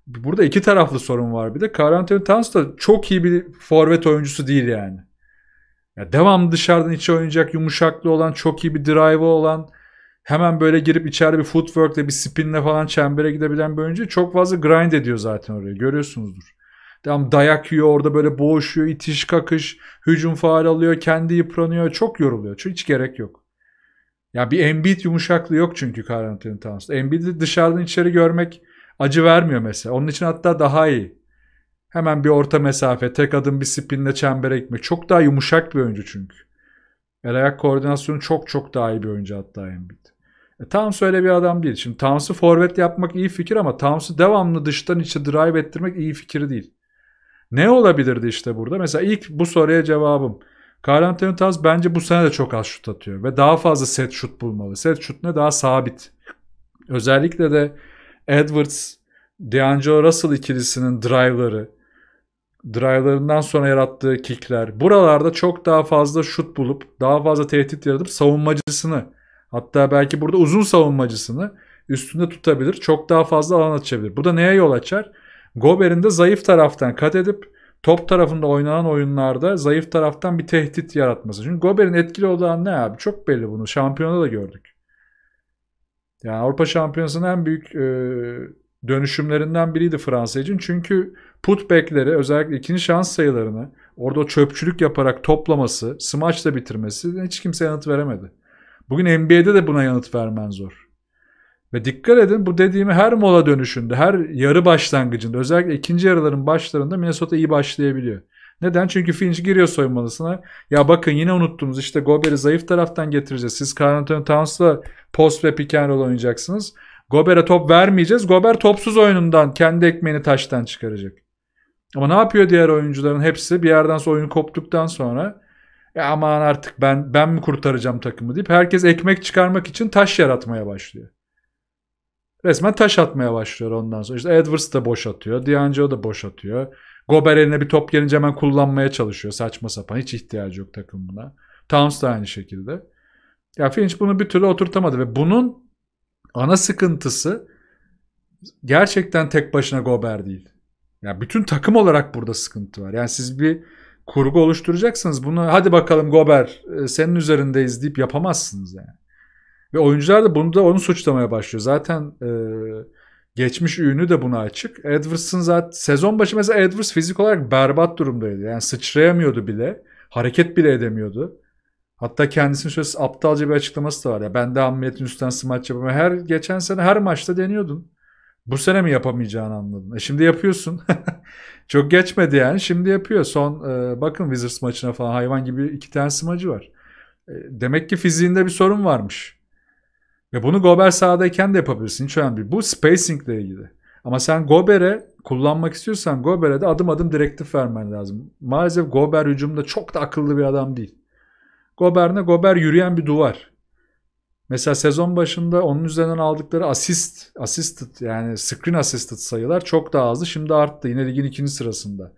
Burada iki taraflı sorun var bir de. Karantino Towns da çok iyi bir forvet oyuncusu değil yani. Ya devam dışarıdan içe oynayacak yumuşaklığı olan, çok iyi bir drive'ı olan, hemen böyle girip içeride bir footwork'le bir spinle falan çembere gidebilen bir oyuncu çok fazla grind ediyor zaten oraya. Görüyorsunuzdur. Tam dayak yiyor orada böyle boğuşuyor, itiş kakış, hücum faal alıyor, kendi yıpranıyor. Çok yoruluyor. Çünkü hiç gerek yok. Ya bir Embiid yumuşaklığı yok çünkü Karantino Towns'da. Embiid'i dışarıdan içeri görmek acı vermiyor mesela. Onun için hatta daha iyi. Hemen bir orta mesafe, tek adım bir spinle çembere gitmek. Çok daha yumuşak bir oyuncu çünkü. El ayak koordinasyonu çok çok daha iyi bir oyuncu hatta Embiid. E, Towns öyle bir adam değil. Şimdi Towns'ı forvet yapmak iyi fikir ama Towns'ı devamlı dıştan içe drive ettirmek iyi fikir değil. Ne olabilirdi işte burada? Mesela ilk bu soruya cevabım. Karantino Towns bence bu sene de çok az şut atıyor ve daha fazla set şut bulmalı. Set şut ne daha sabit. Özellikle de Edwards, D'Angelo Russell ikilisinin drive'ları, drive'larından sonra yarattığı kickler. Buralarda çok daha fazla şut bulup daha fazla tehdit yaratıp savunmacısını Hatta belki burada uzun savunmacısını üstünde tutabilir. Çok daha fazla alan açabilir. Bu da neye yol açar? Gober'in de zayıf taraftan kat edip top tarafında oynanan oyunlarda zayıf taraftan bir tehdit yaratması. Çünkü Gober'in etkili olduğu ne abi? Çok belli bunu. Şampiyonada da gördük. Yani Avrupa Şampiyonası'nın en büyük e, dönüşümlerinden biriydi Fransa için. Çünkü putbackleri özellikle ikinci şans sayılarını orada çöpçülük yaparak toplaması, smaçla bitirmesi hiç kimse yanıt veremedi. Bugün NBA'de de buna yanıt vermen zor. Ve dikkat edin bu dediğimi her mola dönüşünde, her yarı başlangıcında özellikle ikinci yarıların başlarında Minnesota iyi başlayabiliyor. Neden? Çünkü Finch giriyor soyunmalısına. Ya bakın yine unuttunuz işte Gober'i zayıf taraftan getireceğiz. Siz Carl Anthony Towns'la post ve pick and roll oynayacaksınız. Gober'e top vermeyeceğiz. Gober topsuz oyunundan kendi ekmeğini taştan çıkaracak. Ama ne yapıyor diğer oyuncuların hepsi? Bir yerden sonra oyun koptuktan sonra e aman artık ben ben mi kurtaracağım takımı deyip herkes ekmek çıkarmak için taş yaratmaya başlıyor. Resmen taş atmaya başlıyor ondan sonra. İşte Edwards da boş atıyor. D'Angelo da boş atıyor. Gober eline bir top gelince hemen kullanmaya çalışıyor. Saçma sapan. Hiç ihtiyacı yok takımına. buna. Towns da aynı şekilde. Ya Finch bunu bir türlü oturtamadı ve bunun ana sıkıntısı gerçekten tek başına Gober değil. Ya yani bütün takım olarak burada sıkıntı var. Yani siz bir kurgu oluşturacaksınız. Bunu hadi bakalım Gober e, senin üzerindeyiz deyip yapamazsınız yani. Ve oyuncular da bunu da onu suçlamaya başlıyor. Zaten e, geçmiş ünü de buna açık. Edwards'ın zaten sezon başı mesela Edwards fizik olarak berbat durumdaydı. Yani sıçrayamıyordu bile. Hareket bile edemiyordu. Hatta kendisinin şöyle aptalca bir açıklaması da var. Ya ben de ameliyatın üstten smaç yapamam. Her geçen sene her maçta deniyordun. Bu sene mi yapamayacağını anladın. E şimdi yapıyorsun. Çok geçmedi yani. Şimdi yapıyor. Son e, bakın Wizards maçına falan hayvan gibi iki tane smacı var. E, demek ki fiziğinde bir sorun varmış. Ve bunu Gober sahadayken de yapabilirsin. Hiç önemli değil. Bu spacing ile ilgili. Ama sen Gober'e kullanmak istiyorsan Gober'e de adım adım direktif vermen lazım. Maalesef Gober hücumda çok da akıllı bir adam değil. Gober ne? Gober yürüyen bir duvar. Mesela sezon başında onun üzerinden aldıkları asist, assisted yani screen assisted sayılar çok daha azdı. Şimdi arttı. Yine ligin ikinci sırasında.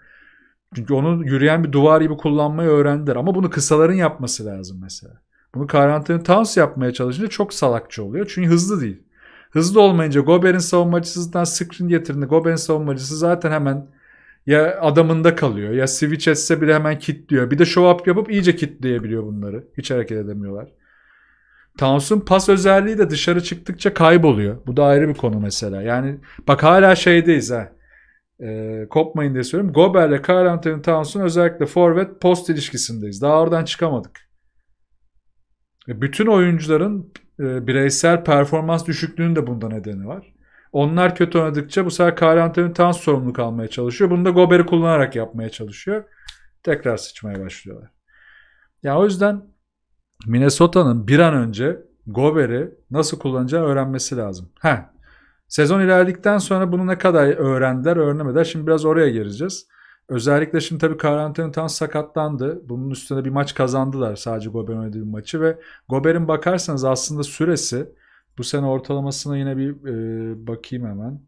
Çünkü onu yürüyen bir duvar gibi kullanmayı öğrendiler. Ama bunu kısaların yapması lazım mesela. Bunu karantinin Towns yapmaya çalışınca çok salakça oluyor. Çünkü hızlı değil. Hızlı olmayınca Gober'in savunmacısından screen getirdiğinde Gober'in savunmacısı zaten hemen ya adamında kalıyor ya switch etse bile hemen kilitliyor. Bir de show up yapıp iyice kilitleyebiliyor bunları. Hiç hareket edemiyorlar. Towns'un pas özelliği de dışarı çıktıkça kayboluyor. Bu da ayrı bir konu mesela. Yani bak hala şeydeyiz ha. E, kopmayın diye söylüyorum. Gober'le Kyle Anthony Towns'un özellikle forvet post ilişkisindeyiz. Daha oradan çıkamadık. E, bütün oyuncuların e, bireysel performans düşüklüğünün de bunda nedeni var. Onlar kötü oynadıkça bu sefer Kyle Anthony Towns sorumluluk almaya çalışıyor. Bunu da Gober'i kullanarak yapmaya çalışıyor. Tekrar sıçmaya başlıyorlar. Ya yani o yüzden Minnesota'nın bir an önce Gober'i nasıl kullanacağı öğrenmesi lazım. Ha, Sezon ilerledikten sonra bunu ne kadar öğrendiler öğrenemediler. Şimdi biraz oraya gireceğiz. Özellikle şimdi tabii Carl tam sakatlandı. Bunun üstüne bir maç kazandılar sadece Gober'in oynadığı bir maçı ve Gober'in bakarsanız aslında süresi bu sene ortalamasına yine bir e, bakayım hemen.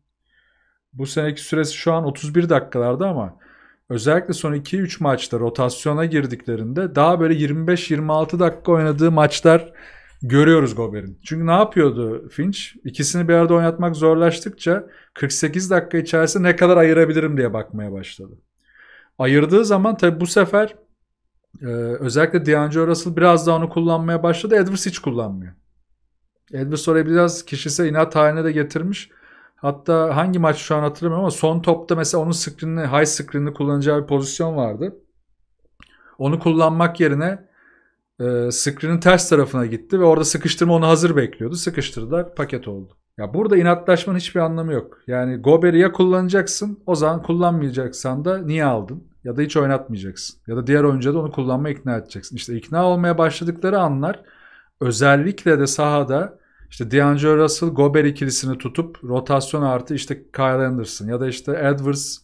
Bu seneki süresi şu an 31 dakikalarda ama Özellikle son 2-3 maçta rotasyona girdiklerinde daha böyle 25-26 dakika oynadığı maçlar görüyoruz Gober'in. Çünkü ne yapıyordu Finch? İkisini bir arada oynatmak zorlaştıkça 48 dakika içerisinde ne kadar ayırabilirim diye bakmaya başladı. Ayırdığı zaman tabi bu sefer e, özellikle D'Angelo Russell biraz daha onu kullanmaya başladı. Edwards hiç kullanmıyor. Edwards oraya biraz kişisel inat haline de getirmiş. Hatta hangi maç şu an hatırlamıyorum ama son topta mesela onun screen'ini, high screen'ini kullanacağı bir pozisyon vardı. Onu kullanmak yerine e, screen'in ters tarafına gitti ve orada sıkıştırma onu hazır bekliyordu. Sıkıştırdılar, paket oldu. Ya burada inatlaşmanın hiçbir anlamı yok. Yani Gober'i ya kullanacaksın, o zaman kullanmayacaksan da niye aldın? Ya da hiç oynatmayacaksın. Ya da diğer oyuncuya da onu kullanma ikna edeceksin. İşte ikna olmaya başladıkları anlar özellikle de sahada işte D'Angelo Russell Gober ikilisini tutup rotasyon artı işte Kyle Anderson ya da işte Edwards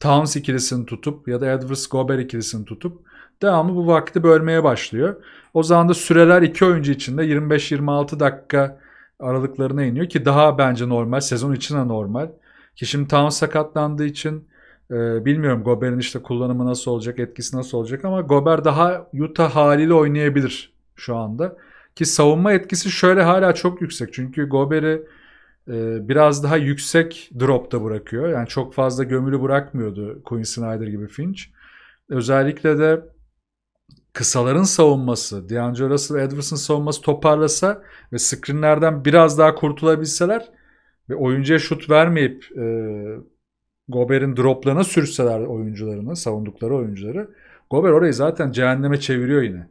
Towns ikilisini tutup ya da Edwards Gober ikilisini tutup devamı bu vakti bölmeye başlıyor. O zaman da süreler iki oyuncu içinde 25-26 dakika aralıklarına iniyor ki daha bence normal. Sezon için de normal. Ki şimdi Towns sakatlandığı için e, bilmiyorum Gober'in işte kullanımı nasıl olacak, etkisi nasıl olacak ama Gober daha Utah haliyle oynayabilir şu anda. Ki savunma etkisi şöyle hala çok yüksek. Çünkü Gober'i e, biraz daha yüksek dropta bırakıyor. Yani çok fazla gömülü bırakmıyordu Quinn Snyder gibi Finch. Özellikle de kısaların savunması, D'Angelo Russell Edwards'ın savunması toparlasa ve screenlerden biraz daha kurtulabilseler ve oyuncuya şut vermeyip e, Gober'in droplarına sürseler oyuncularını, savundukları oyuncuları Gober orayı zaten cehenneme çeviriyor yine.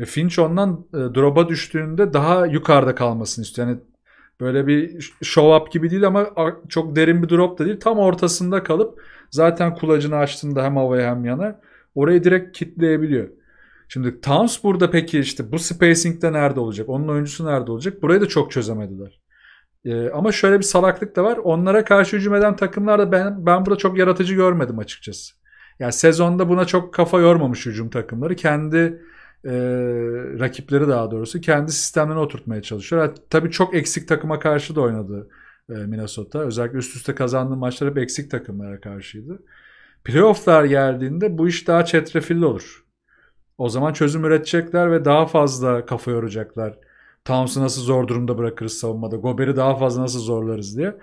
Ve Finch ondan e, drop'a düştüğünde daha yukarıda kalmasını istiyor. Yani böyle bir show up gibi değil ama çok derin bir drop da değil. Tam ortasında kalıp zaten kulacını açtığında hem havaya hem yana orayı direkt kitleyebiliyor. Şimdi Towns burada peki işte bu spacing'de nerede olacak? Onun oyuncusu nerede olacak? Burayı da çok çözemediler. Ee, ama şöyle bir salaklık da var. Onlara karşı hücum eden takımlar da ben, ben burada çok yaratıcı görmedim açıkçası. Yani sezonda buna çok kafa yormamış hücum takımları. Kendi e, rakipleri daha doğrusu kendi sistemlerine oturtmaya çalışıyor. tabii çok eksik takıma karşı da oynadı e, Minnesota. Özellikle üst üste kazandığı maçlar hep eksik takımlara karşıydı. Playoff'lar geldiğinde bu iş daha çetrefilli olur. O zaman çözüm üretecekler ve daha fazla kafa yoracaklar. Thompson'ı nasıl zor durumda bırakırız savunmada, Gober'i daha fazla nasıl zorlarız diye.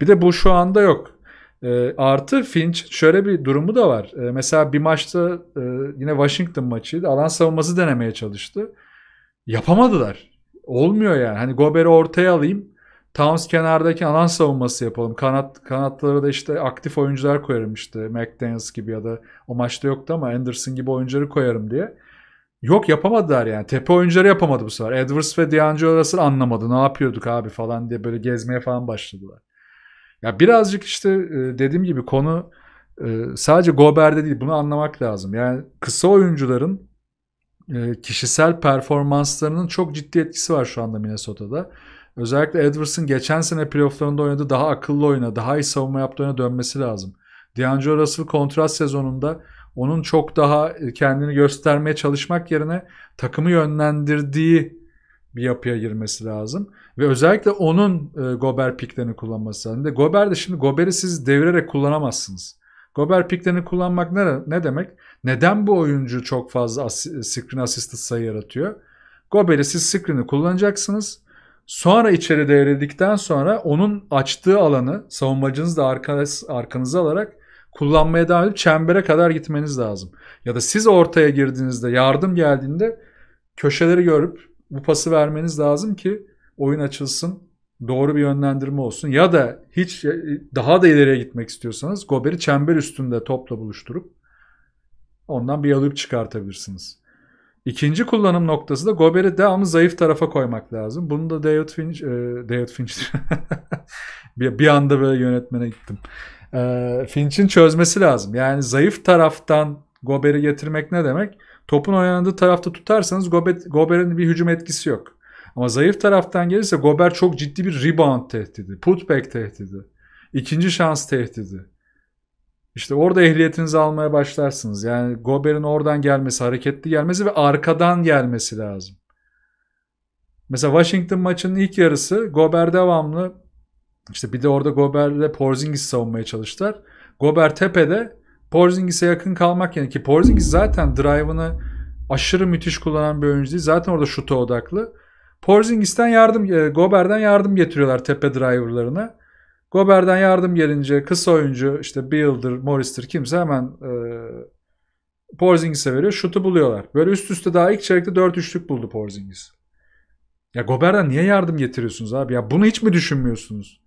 Bir de bu şu anda yok. E, artı Finch şöyle bir durumu da var. E, mesela bir maçta e, yine Washington maçıydı. Alan savunması denemeye çalıştı. Yapamadılar. Olmuyor yani. Hani Gober'i ortaya alayım. Towns kenardaki alan savunması yapalım. Kanat kanatlara da işte aktif oyuncular koyarım işte. McDaniels gibi ya da o maçta yoktu ama Anderson gibi oyuncuları koyarım diye. Yok yapamadılar yani. Tepe oyuncuları yapamadı bu sefer. Edwards ve D'Angelo arasını anlamadı. Ne yapıyorduk abi falan diye böyle gezmeye falan başladılar. Ya birazcık işte e, dediğim gibi konu e, sadece Gober'de değil bunu anlamak lazım. Yani kısa oyuncuların e, kişisel performanslarının çok ciddi etkisi var şu anda Minnesota'da. Özellikle Edwards'ın geçen sene playofflarında oynadığı daha akıllı oyuna, daha iyi savunma yaptığına dönmesi lazım. D'Angelo Russell kontrast sezonunda onun çok daha kendini göstermeye çalışmak yerine takımı yönlendirdiği bir yapıya girmesi lazım. Ve özellikle onun e, Gober piklerini kullanması lazım. De, Gober de şimdi Gober'i siz devirerek kullanamazsınız. Gober piklerini kullanmak ne, ne demek? Neden bu oyuncu çok fazla as e, screen assisted sayı yaratıyor? Gober'i siz screen'i kullanacaksınız. Sonra içeri devrildikten sonra onun açtığı alanı savunmacınız da arkanız, arkanıza alarak kullanmaya devam edip çembere kadar gitmeniz lazım. Ya da siz ortaya girdiğinizde yardım geldiğinde köşeleri görüp bu pası vermeniz lazım ki oyun açılsın, doğru bir yönlendirme olsun. Ya da hiç daha da ileriye gitmek istiyorsanız Gober'i çember üstünde topla buluşturup ondan bir alıp çıkartabilirsiniz. İkinci kullanım noktası da Gober'i devamlı zayıf tarafa koymak lazım. Bunu da David Finch, e, David Finch bir, bir anda böyle yönetmene gittim. E, Finch'in çözmesi lazım. Yani zayıf taraftan Gober'i getirmek ne demek? Topun oynandığı tarafta tutarsanız Gobert Gobert'in bir hücum etkisi yok. Ama zayıf taraftan gelirse Gobert çok ciddi bir rebound tehdidi, putback tehdidi, ikinci şans tehdidi. İşte orada ehliyetinizi almaya başlarsınız. Yani Gober'in oradan gelmesi, hareketli gelmesi ve arkadan gelmesi lazım. Mesela Washington maçının ilk yarısı Gober devamlı işte bir de orada Gober'le Porzingis savunmaya çalıştılar. Gober tepede Porzingis'e yakın kalmak yani ki Porzingis zaten drive'ını aşırı müthiş kullanan bir oyuncu değil. Zaten orada şuta odaklı. Porzingis'ten yardım, e, Gober'den yardım getiriyorlar tepe driver'larına. Gober'den yardım gelince kısa oyuncu işte Beal'dır, Morris'tir kimse hemen e, Porzingis'e veriyor. Şutu buluyorlar. Böyle üst üste daha ilk çeyrekte 4 üçlük buldu Porzingis. Ya Gober'den niye yardım getiriyorsunuz abi? Ya bunu hiç mi düşünmüyorsunuz?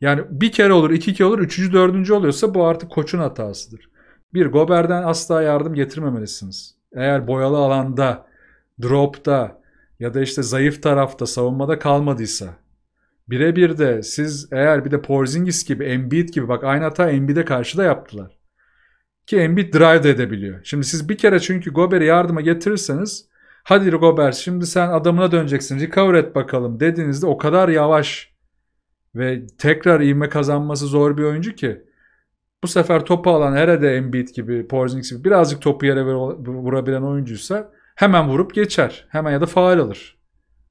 Yani bir kere olur, iki kere olur, üçüncü, dördüncü oluyorsa bu artık koçun hatasıdır. Bir, Gober'den asla yardım getirmemelisiniz. Eğer boyalı alanda, dropta ya da işte zayıf tarafta, savunmada kalmadıysa. Birebir de siz eğer bir de Porzingis gibi, Embiid gibi bak aynı hata Embiid'e karşı da yaptılar. Ki Embiid drive de edebiliyor. Şimdi siz bir kere çünkü Gober'i yardıma getirirseniz hadi gober şimdi sen adamına döneceksin recover et bakalım dediğinizde o kadar yavaş ve tekrar ivme kazanması zor bir oyuncu ki bu sefer topu alan Herede Embiid gibi, Porzingis gibi birazcık topu yere vurabilen oyuncuysa hemen vurup geçer. Hemen ya da faal alır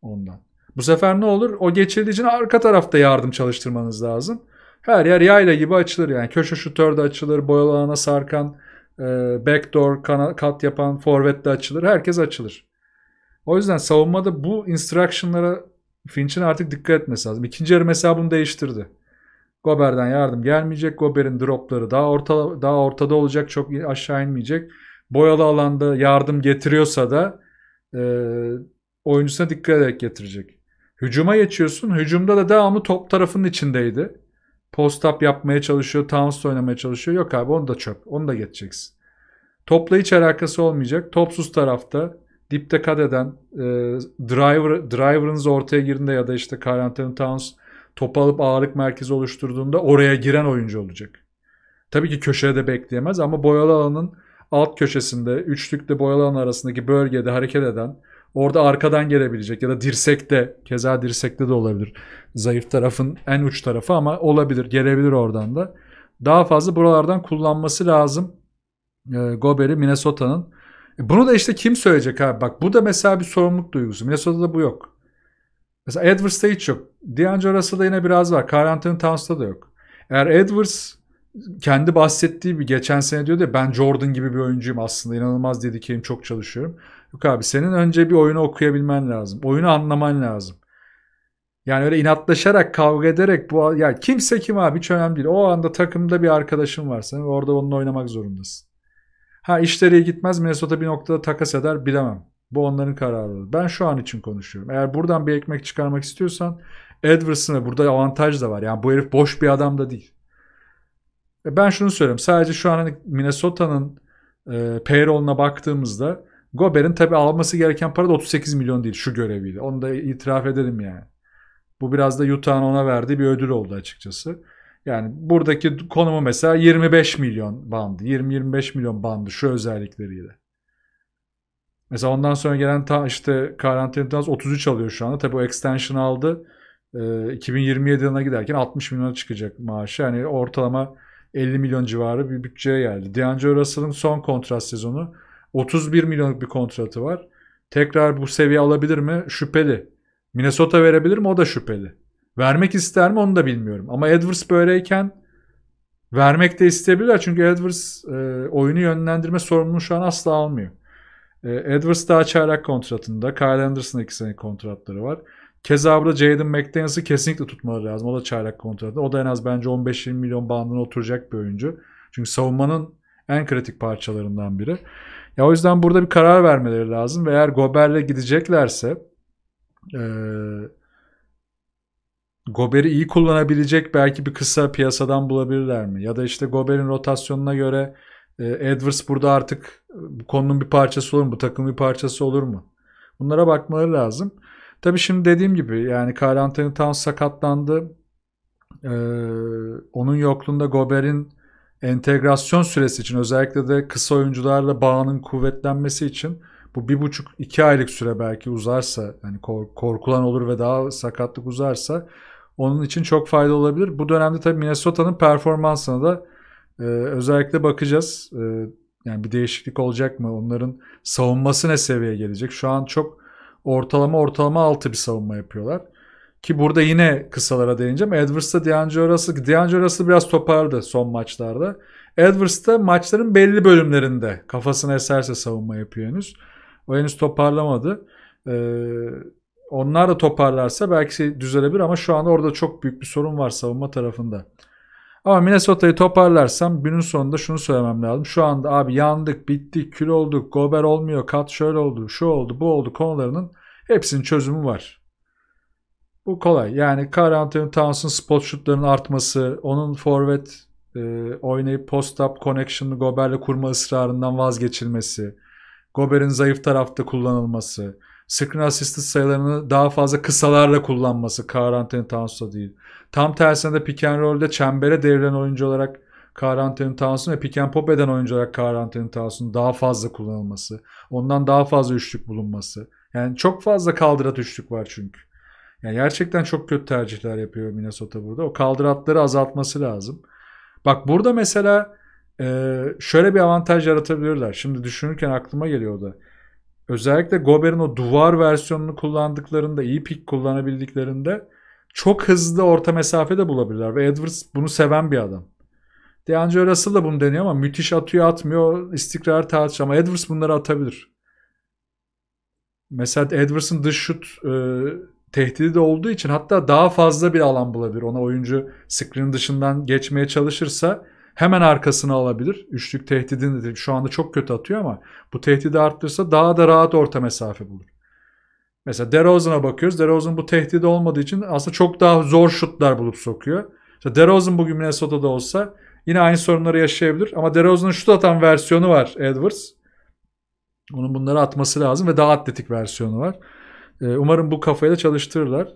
ondan. Bu sefer ne olur? O geçildiği için arka tarafta yardım çalıştırmanız lazım. Her yer yayla gibi açılır yani. Köşe şutör de açılır, boyalana sarkan, e, backdoor kat yapan forvet de açılır. Herkes açılır. O yüzden savunmada bu instructionlara Finch'in artık dikkat etmesi lazım. İkinci yarı mesela bunu değiştirdi. Gober'den yardım gelmeyecek. Gober'in dropları daha orta daha ortada olacak. Çok aşağı inmeyecek. Boyalı alanda yardım getiriyorsa da e, oyuncusuna dikkat ederek getirecek. Hücuma geçiyorsun. Hücumda da devamlı top tarafının içindeydi. Post-up yapmaya çalışıyor. Towns oynamaya çalışıyor. Yok abi onu da çöp. Onu da geçeceksin. Topla hiç alakası olmayacak. Topsuz tarafta dipte kat eden e, driver, driver'ınız ortaya girdiğinde ya da işte Carl Anthony Towns topu alıp ağırlık merkezi oluşturduğunda oraya giren oyuncu olacak. Tabii ki köşeye de bekleyemez ama boyalı alanın alt köşesinde üçlükle boyalı alan arasındaki bölgede hareket eden orada arkadan gelebilecek ya da dirsekte keza dirsekte de olabilir. Zayıf tarafın en uç tarafı ama olabilir gelebilir oradan da. Daha fazla buralardan kullanması lazım e, Gober'i Minnesota'nın. E, bunu da işte kim söyleyecek abi bak bu da mesela bir sorumluluk duygusu. Minnesota'da bu yok. Mesela Edwards'ta hiç yok. D'Angelo Russell'da yine biraz var. Carl Anthony Towns'ta da yok. Eğer Edwards kendi bahsettiği bir geçen sene diyordu ya ben Jordan gibi bir oyuncuyum aslında inanılmaz dedikeyim çok çalışıyorum. Yok abi senin önce bir oyunu okuyabilmen lazım. Oyunu anlaman lazım. Yani öyle inatlaşarak kavga ederek bu ya yani kimse kim abi hiç önemli değil. O anda takımda bir arkadaşın var senin orada onunla oynamak zorundasın. Ha işleri gitmez Minnesota bir noktada takas eder bilemem. Bu onların kararları. Ben şu an için konuşuyorum. Eğer buradan bir ekmek çıkarmak istiyorsan Edwardson'a burada avantaj da var. Yani bu herif boş bir adam da değil. E ben şunu söyleyeyim. Sadece şu an hani Minnesota'nın e, payroll'una baktığımızda Gober'in tabi alması gereken para da 38 milyon değil şu göreviyle. Onu da itiraf edelim yani. Bu biraz da Utah'ın ona verdiği bir ödül oldu açıkçası. Yani buradaki konumu mesela 25 milyon bandı. 20-25 milyon bandı şu özellikleriyle. Mesela ondan sonra gelen ta işte Karantinaz 33 alıyor şu anda. Tabii o extension aldı. E, ee, 2027 yılına giderken 60 milyona çıkacak maaşı. Yani ortalama 50 milyon civarı bir bütçeye geldi. D'Angelo Russell'ın son kontrat sezonu 31 milyonluk bir kontratı var. Tekrar bu seviye alabilir mi? Şüpheli. Minnesota verebilir mi? O da şüpheli. Vermek ister mi onu da bilmiyorum. Ama Edwards böyleyken vermek de isteyebilirler. Çünkü Edwards e, oyunu yönlendirme sorumluluğunu şu an asla almıyor. Ee, Edwards daha çaylak kontratında. Kyle Anderson iki sene kontratları var. Keza burada Jaden McDaniels'ı kesinlikle tutmaları lazım. O da çaylak kontratında. O da en az bence 15-20 milyon bandına oturacak bir oyuncu. Çünkü savunmanın en kritik parçalarından biri. Ya o yüzden burada bir karar vermeleri lazım ve eğer Gober'le gideceklerse e, Gober'i iyi kullanabilecek belki bir kısa piyasadan bulabilirler mi? Ya da işte Gober'in rotasyonuna göre e, Edwards burada artık e, bu konunun bir parçası olur mu? Bu takımın bir parçası olur mu? Bunlara bakmaları lazım. Tabii şimdi dediğim gibi yani Carl Anthony Towns sakatlandı. Ee, onun yokluğunda Gober'in entegrasyon süresi için özellikle de kısa oyuncularla bağının kuvvetlenmesi için bu bir buçuk iki aylık süre belki uzarsa yani korkulan olur ve daha sakatlık uzarsa onun için çok fayda olabilir. Bu dönemde tabii Minnesota'nın performansına da ee, özellikle bakacağız. Ee, yani bir değişiklik olacak mı? Onların savunması ne seviyeye gelecek? Şu an çok ortalama ortalama altı bir savunma yapıyorlar. Ki burada yine kısalara değineceğim. Edwards'ta D'Angelo Russell, D'Angelo Russell biraz topardı son maçlarda. Edwards'ta maçların belli bölümlerinde kafasına eserse savunma yapıyor henüz. O henüz toparlamadı. Ee, onlar da toparlarsa belki düzelebilir ama şu anda orada çok büyük bir sorun var savunma tarafında. Ama Minnesota'yı toparlarsam günün sonunda şunu söylemem lazım. Şu anda abi yandık, bittik, kül olduk, gober olmuyor, kat şöyle oldu, şu oldu, bu oldu konularının hepsinin çözümü var. Bu kolay. Yani Carl Towns'ın spot şutlarının artması, onun forvet e, oynayıp post-up connection'ı Gober'le kurma ısrarından vazgeçilmesi, Gober'in zayıf tarafta kullanılması, screen assisted sayılarını daha fazla kısalarla kullanması Carl Anthony Towns'la değil. Tam tersine de pick and roll'de çembere devrilen oyuncu olarak Carl Anthony Towns'un ve pick and pop eden oyuncu olarak Carl Anthony Towns'un daha fazla kullanılması. Ondan daha fazla üçlük bulunması. Yani çok fazla kaldırat üçlük var çünkü. Yani gerçekten çok kötü tercihler yapıyor Minnesota burada. O kaldıratları azaltması lazım. Bak burada mesela şöyle bir avantaj yaratabilirler. Şimdi düşünürken aklıma geliyor da özellikle Gober'in o duvar versiyonunu kullandıklarında, iyi pik kullanabildiklerinde çok hızlı orta mesafe de bulabilirler. Ve Edwards bunu seven bir adam. DeAngelo Russell da bunu deniyor ama müthiş atıyor atmıyor. istikrar tartışıyor ama Edwards bunları atabilir. Mesela Edwards'ın dış şut e, tehdidi de olduğu için hatta daha fazla bir alan bulabilir. Ona oyuncu screen dışından geçmeye çalışırsa hemen arkasına alabilir. Üçlük tehdidini de şu anda çok kötü atıyor ama bu tehdidi arttırsa daha da rahat orta mesafe bulur. Mesela DeRozan'a bakıyoruz. DeRozan bu tehdidi olmadığı için aslında çok daha zor şutlar bulup sokuyor. İşte DeRozan bugün Minnesota'da olsa yine aynı sorunları yaşayabilir. Ama DeRozan'ın şut atan versiyonu var Edwards. Onun bunları atması lazım ve daha atletik versiyonu var. Ee, umarım bu kafayla çalıştırırlar.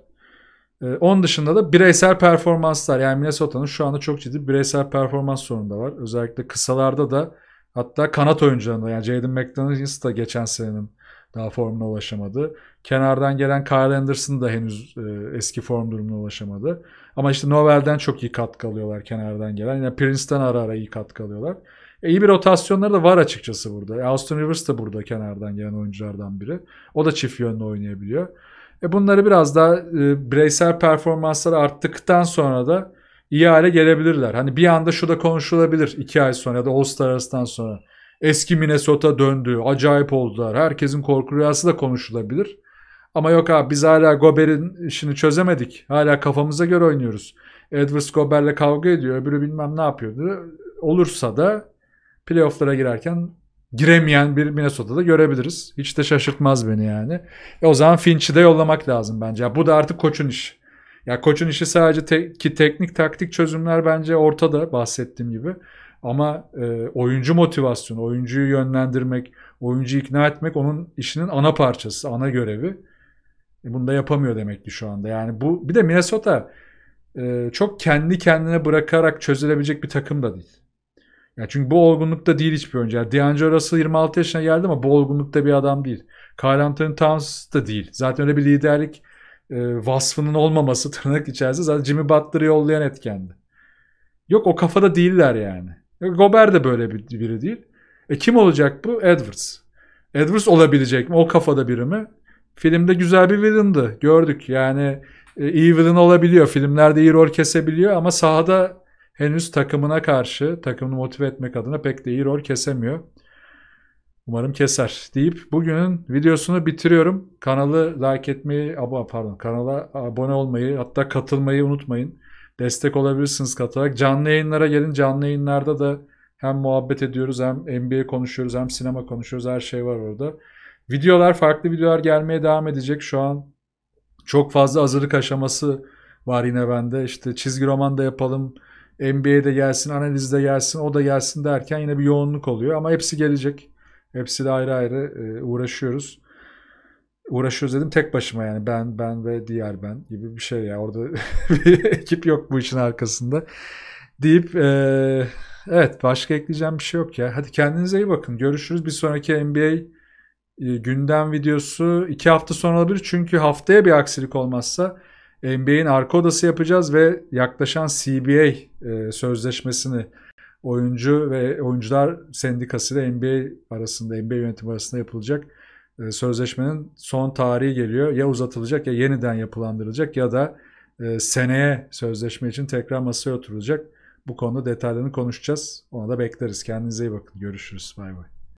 Ee, onun dışında da bireysel performanslar yani Minnesota'nın şu anda çok ciddi bireysel performans sorunu da var. Özellikle kısalarda da hatta kanat oyuncularında yani Jaden McDaniels da geçen senenin daha formuna ulaşamadı. Kenardan gelen Kyle Anderson da henüz e, eski form durumuna ulaşamadı. Ama işte Novel'den çok iyi katkı alıyorlar kenardan gelen. Yani Prince'den ara ara iyi katkı alıyorlar. E, iyi bir rotasyonları da var açıkçası burada. E, Austin Rivers da burada kenardan gelen oyunculardan biri. O da çift yönlü oynayabiliyor. E bunları biraz daha e, bireysel performansları arttıktan sonra da iyi hale gelebilirler. Hani bir anda şu da konuşulabilir iki ay sonra ya da All Star arasından sonra. Eski Minnesota döndü. Acayip oldular. Herkesin korku rüyası da konuşulabilir. Ama yok abi biz hala Gober'in işini çözemedik. Hala kafamıza göre oynuyoruz. Edwards Gober'le kavga ediyor. Öbürü bilmem ne yapıyordu. Olursa da playofflara girerken giremeyen bir Minnesota'da görebiliriz. Hiç de şaşırtmaz beni yani. E o zaman Finch'i de yollamak lazım bence. Ya bu da artık koçun işi. Ya koçun işi sadece te- ki teknik taktik çözümler bence ortada bahsettiğim gibi. Ama e, oyuncu motivasyonu, oyuncuyu yönlendirmek, oyuncuyu ikna etmek onun işinin ana parçası, ana görevi. E, bunu da yapamıyor demek ki şu anda. Yani bu bir de Minnesota e, çok kendi kendine bırakarak çözülebilecek bir takım da değil. Ya çünkü bu olgunlukta değil hiçbir oyuncu. Yani D'Angelo Russell 26 yaşına geldi ama bu olgunlukta bir adam değil. Kyle Anthony Towns da değil. Zaten öyle bir liderlik e, vasfının olmaması tırnak içerisinde zaten Jimmy Butler'ı yollayan etkendi. Yok o kafada değiller yani. Gober de böyle bir, biri değil. E kim olacak bu? Edwards. Edwards olabilecek mi? O kafada biri mi? Filmde güzel bir villain'dı. Gördük yani e, iyi villain olabiliyor. Filmlerde iyi rol kesebiliyor ama sahada henüz takımına karşı takımını motive etmek adına pek de iyi rol kesemiyor. Umarım keser deyip bugünün videosunu bitiriyorum. Kanalı like etmeyi, abo pardon, kanala abone olmayı hatta katılmayı unutmayın. Destek olabilirsiniz katarak. Canlı yayınlara gelin. Canlı yayınlarda da hem muhabbet ediyoruz hem NBA konuşuyoruz hem sinema konuşuyoruz. Her şey var orada. Videolar farklı videolar gelmeye devam edecek. Şu an çok fazla hazırlık aşaması var yine bende. İşte çizgi roman da yapalım NBA'de gelsin, analizde gelsin, o da gelsin derken yine bir yoğunluk oluyor. Ama hepsi gelecek. Hepsi de ayrı ayrı e, uğraşıyoruz. Uğraşıyoruz dedim tek başıma yani ben ben ve diğer ben gibi bir şey ya. Orada bir ekip yok bu işin arkasında. Deyip e, evet başka ekleyeceğim bir şey yok ya. Hadi kendinize iyi bakın. Görüşürüz. Bir sonraki NBA e, gündem videosu iki hafta sonra olabilir. Çünkü haftaya bir aksilik olmazsa NBA'in arka odası yapacağız ve yaklaşan CBA e, sözleşmesini oyuncu ve oyuncular sendikası ile NBA arasında, NBA yönetimi arasında yapılacak e, sözleşmenin son tarihi geliyor. Ya uzatılacak ya yeniden yapılandırılacak ya da e, seneye sözleşme için tekrar masaya oturulacak. Bu konuda detaylarını konuşacağız. Ona da bekleriz. Kendinize iyi bakın. Görüşürüz. Bay bay.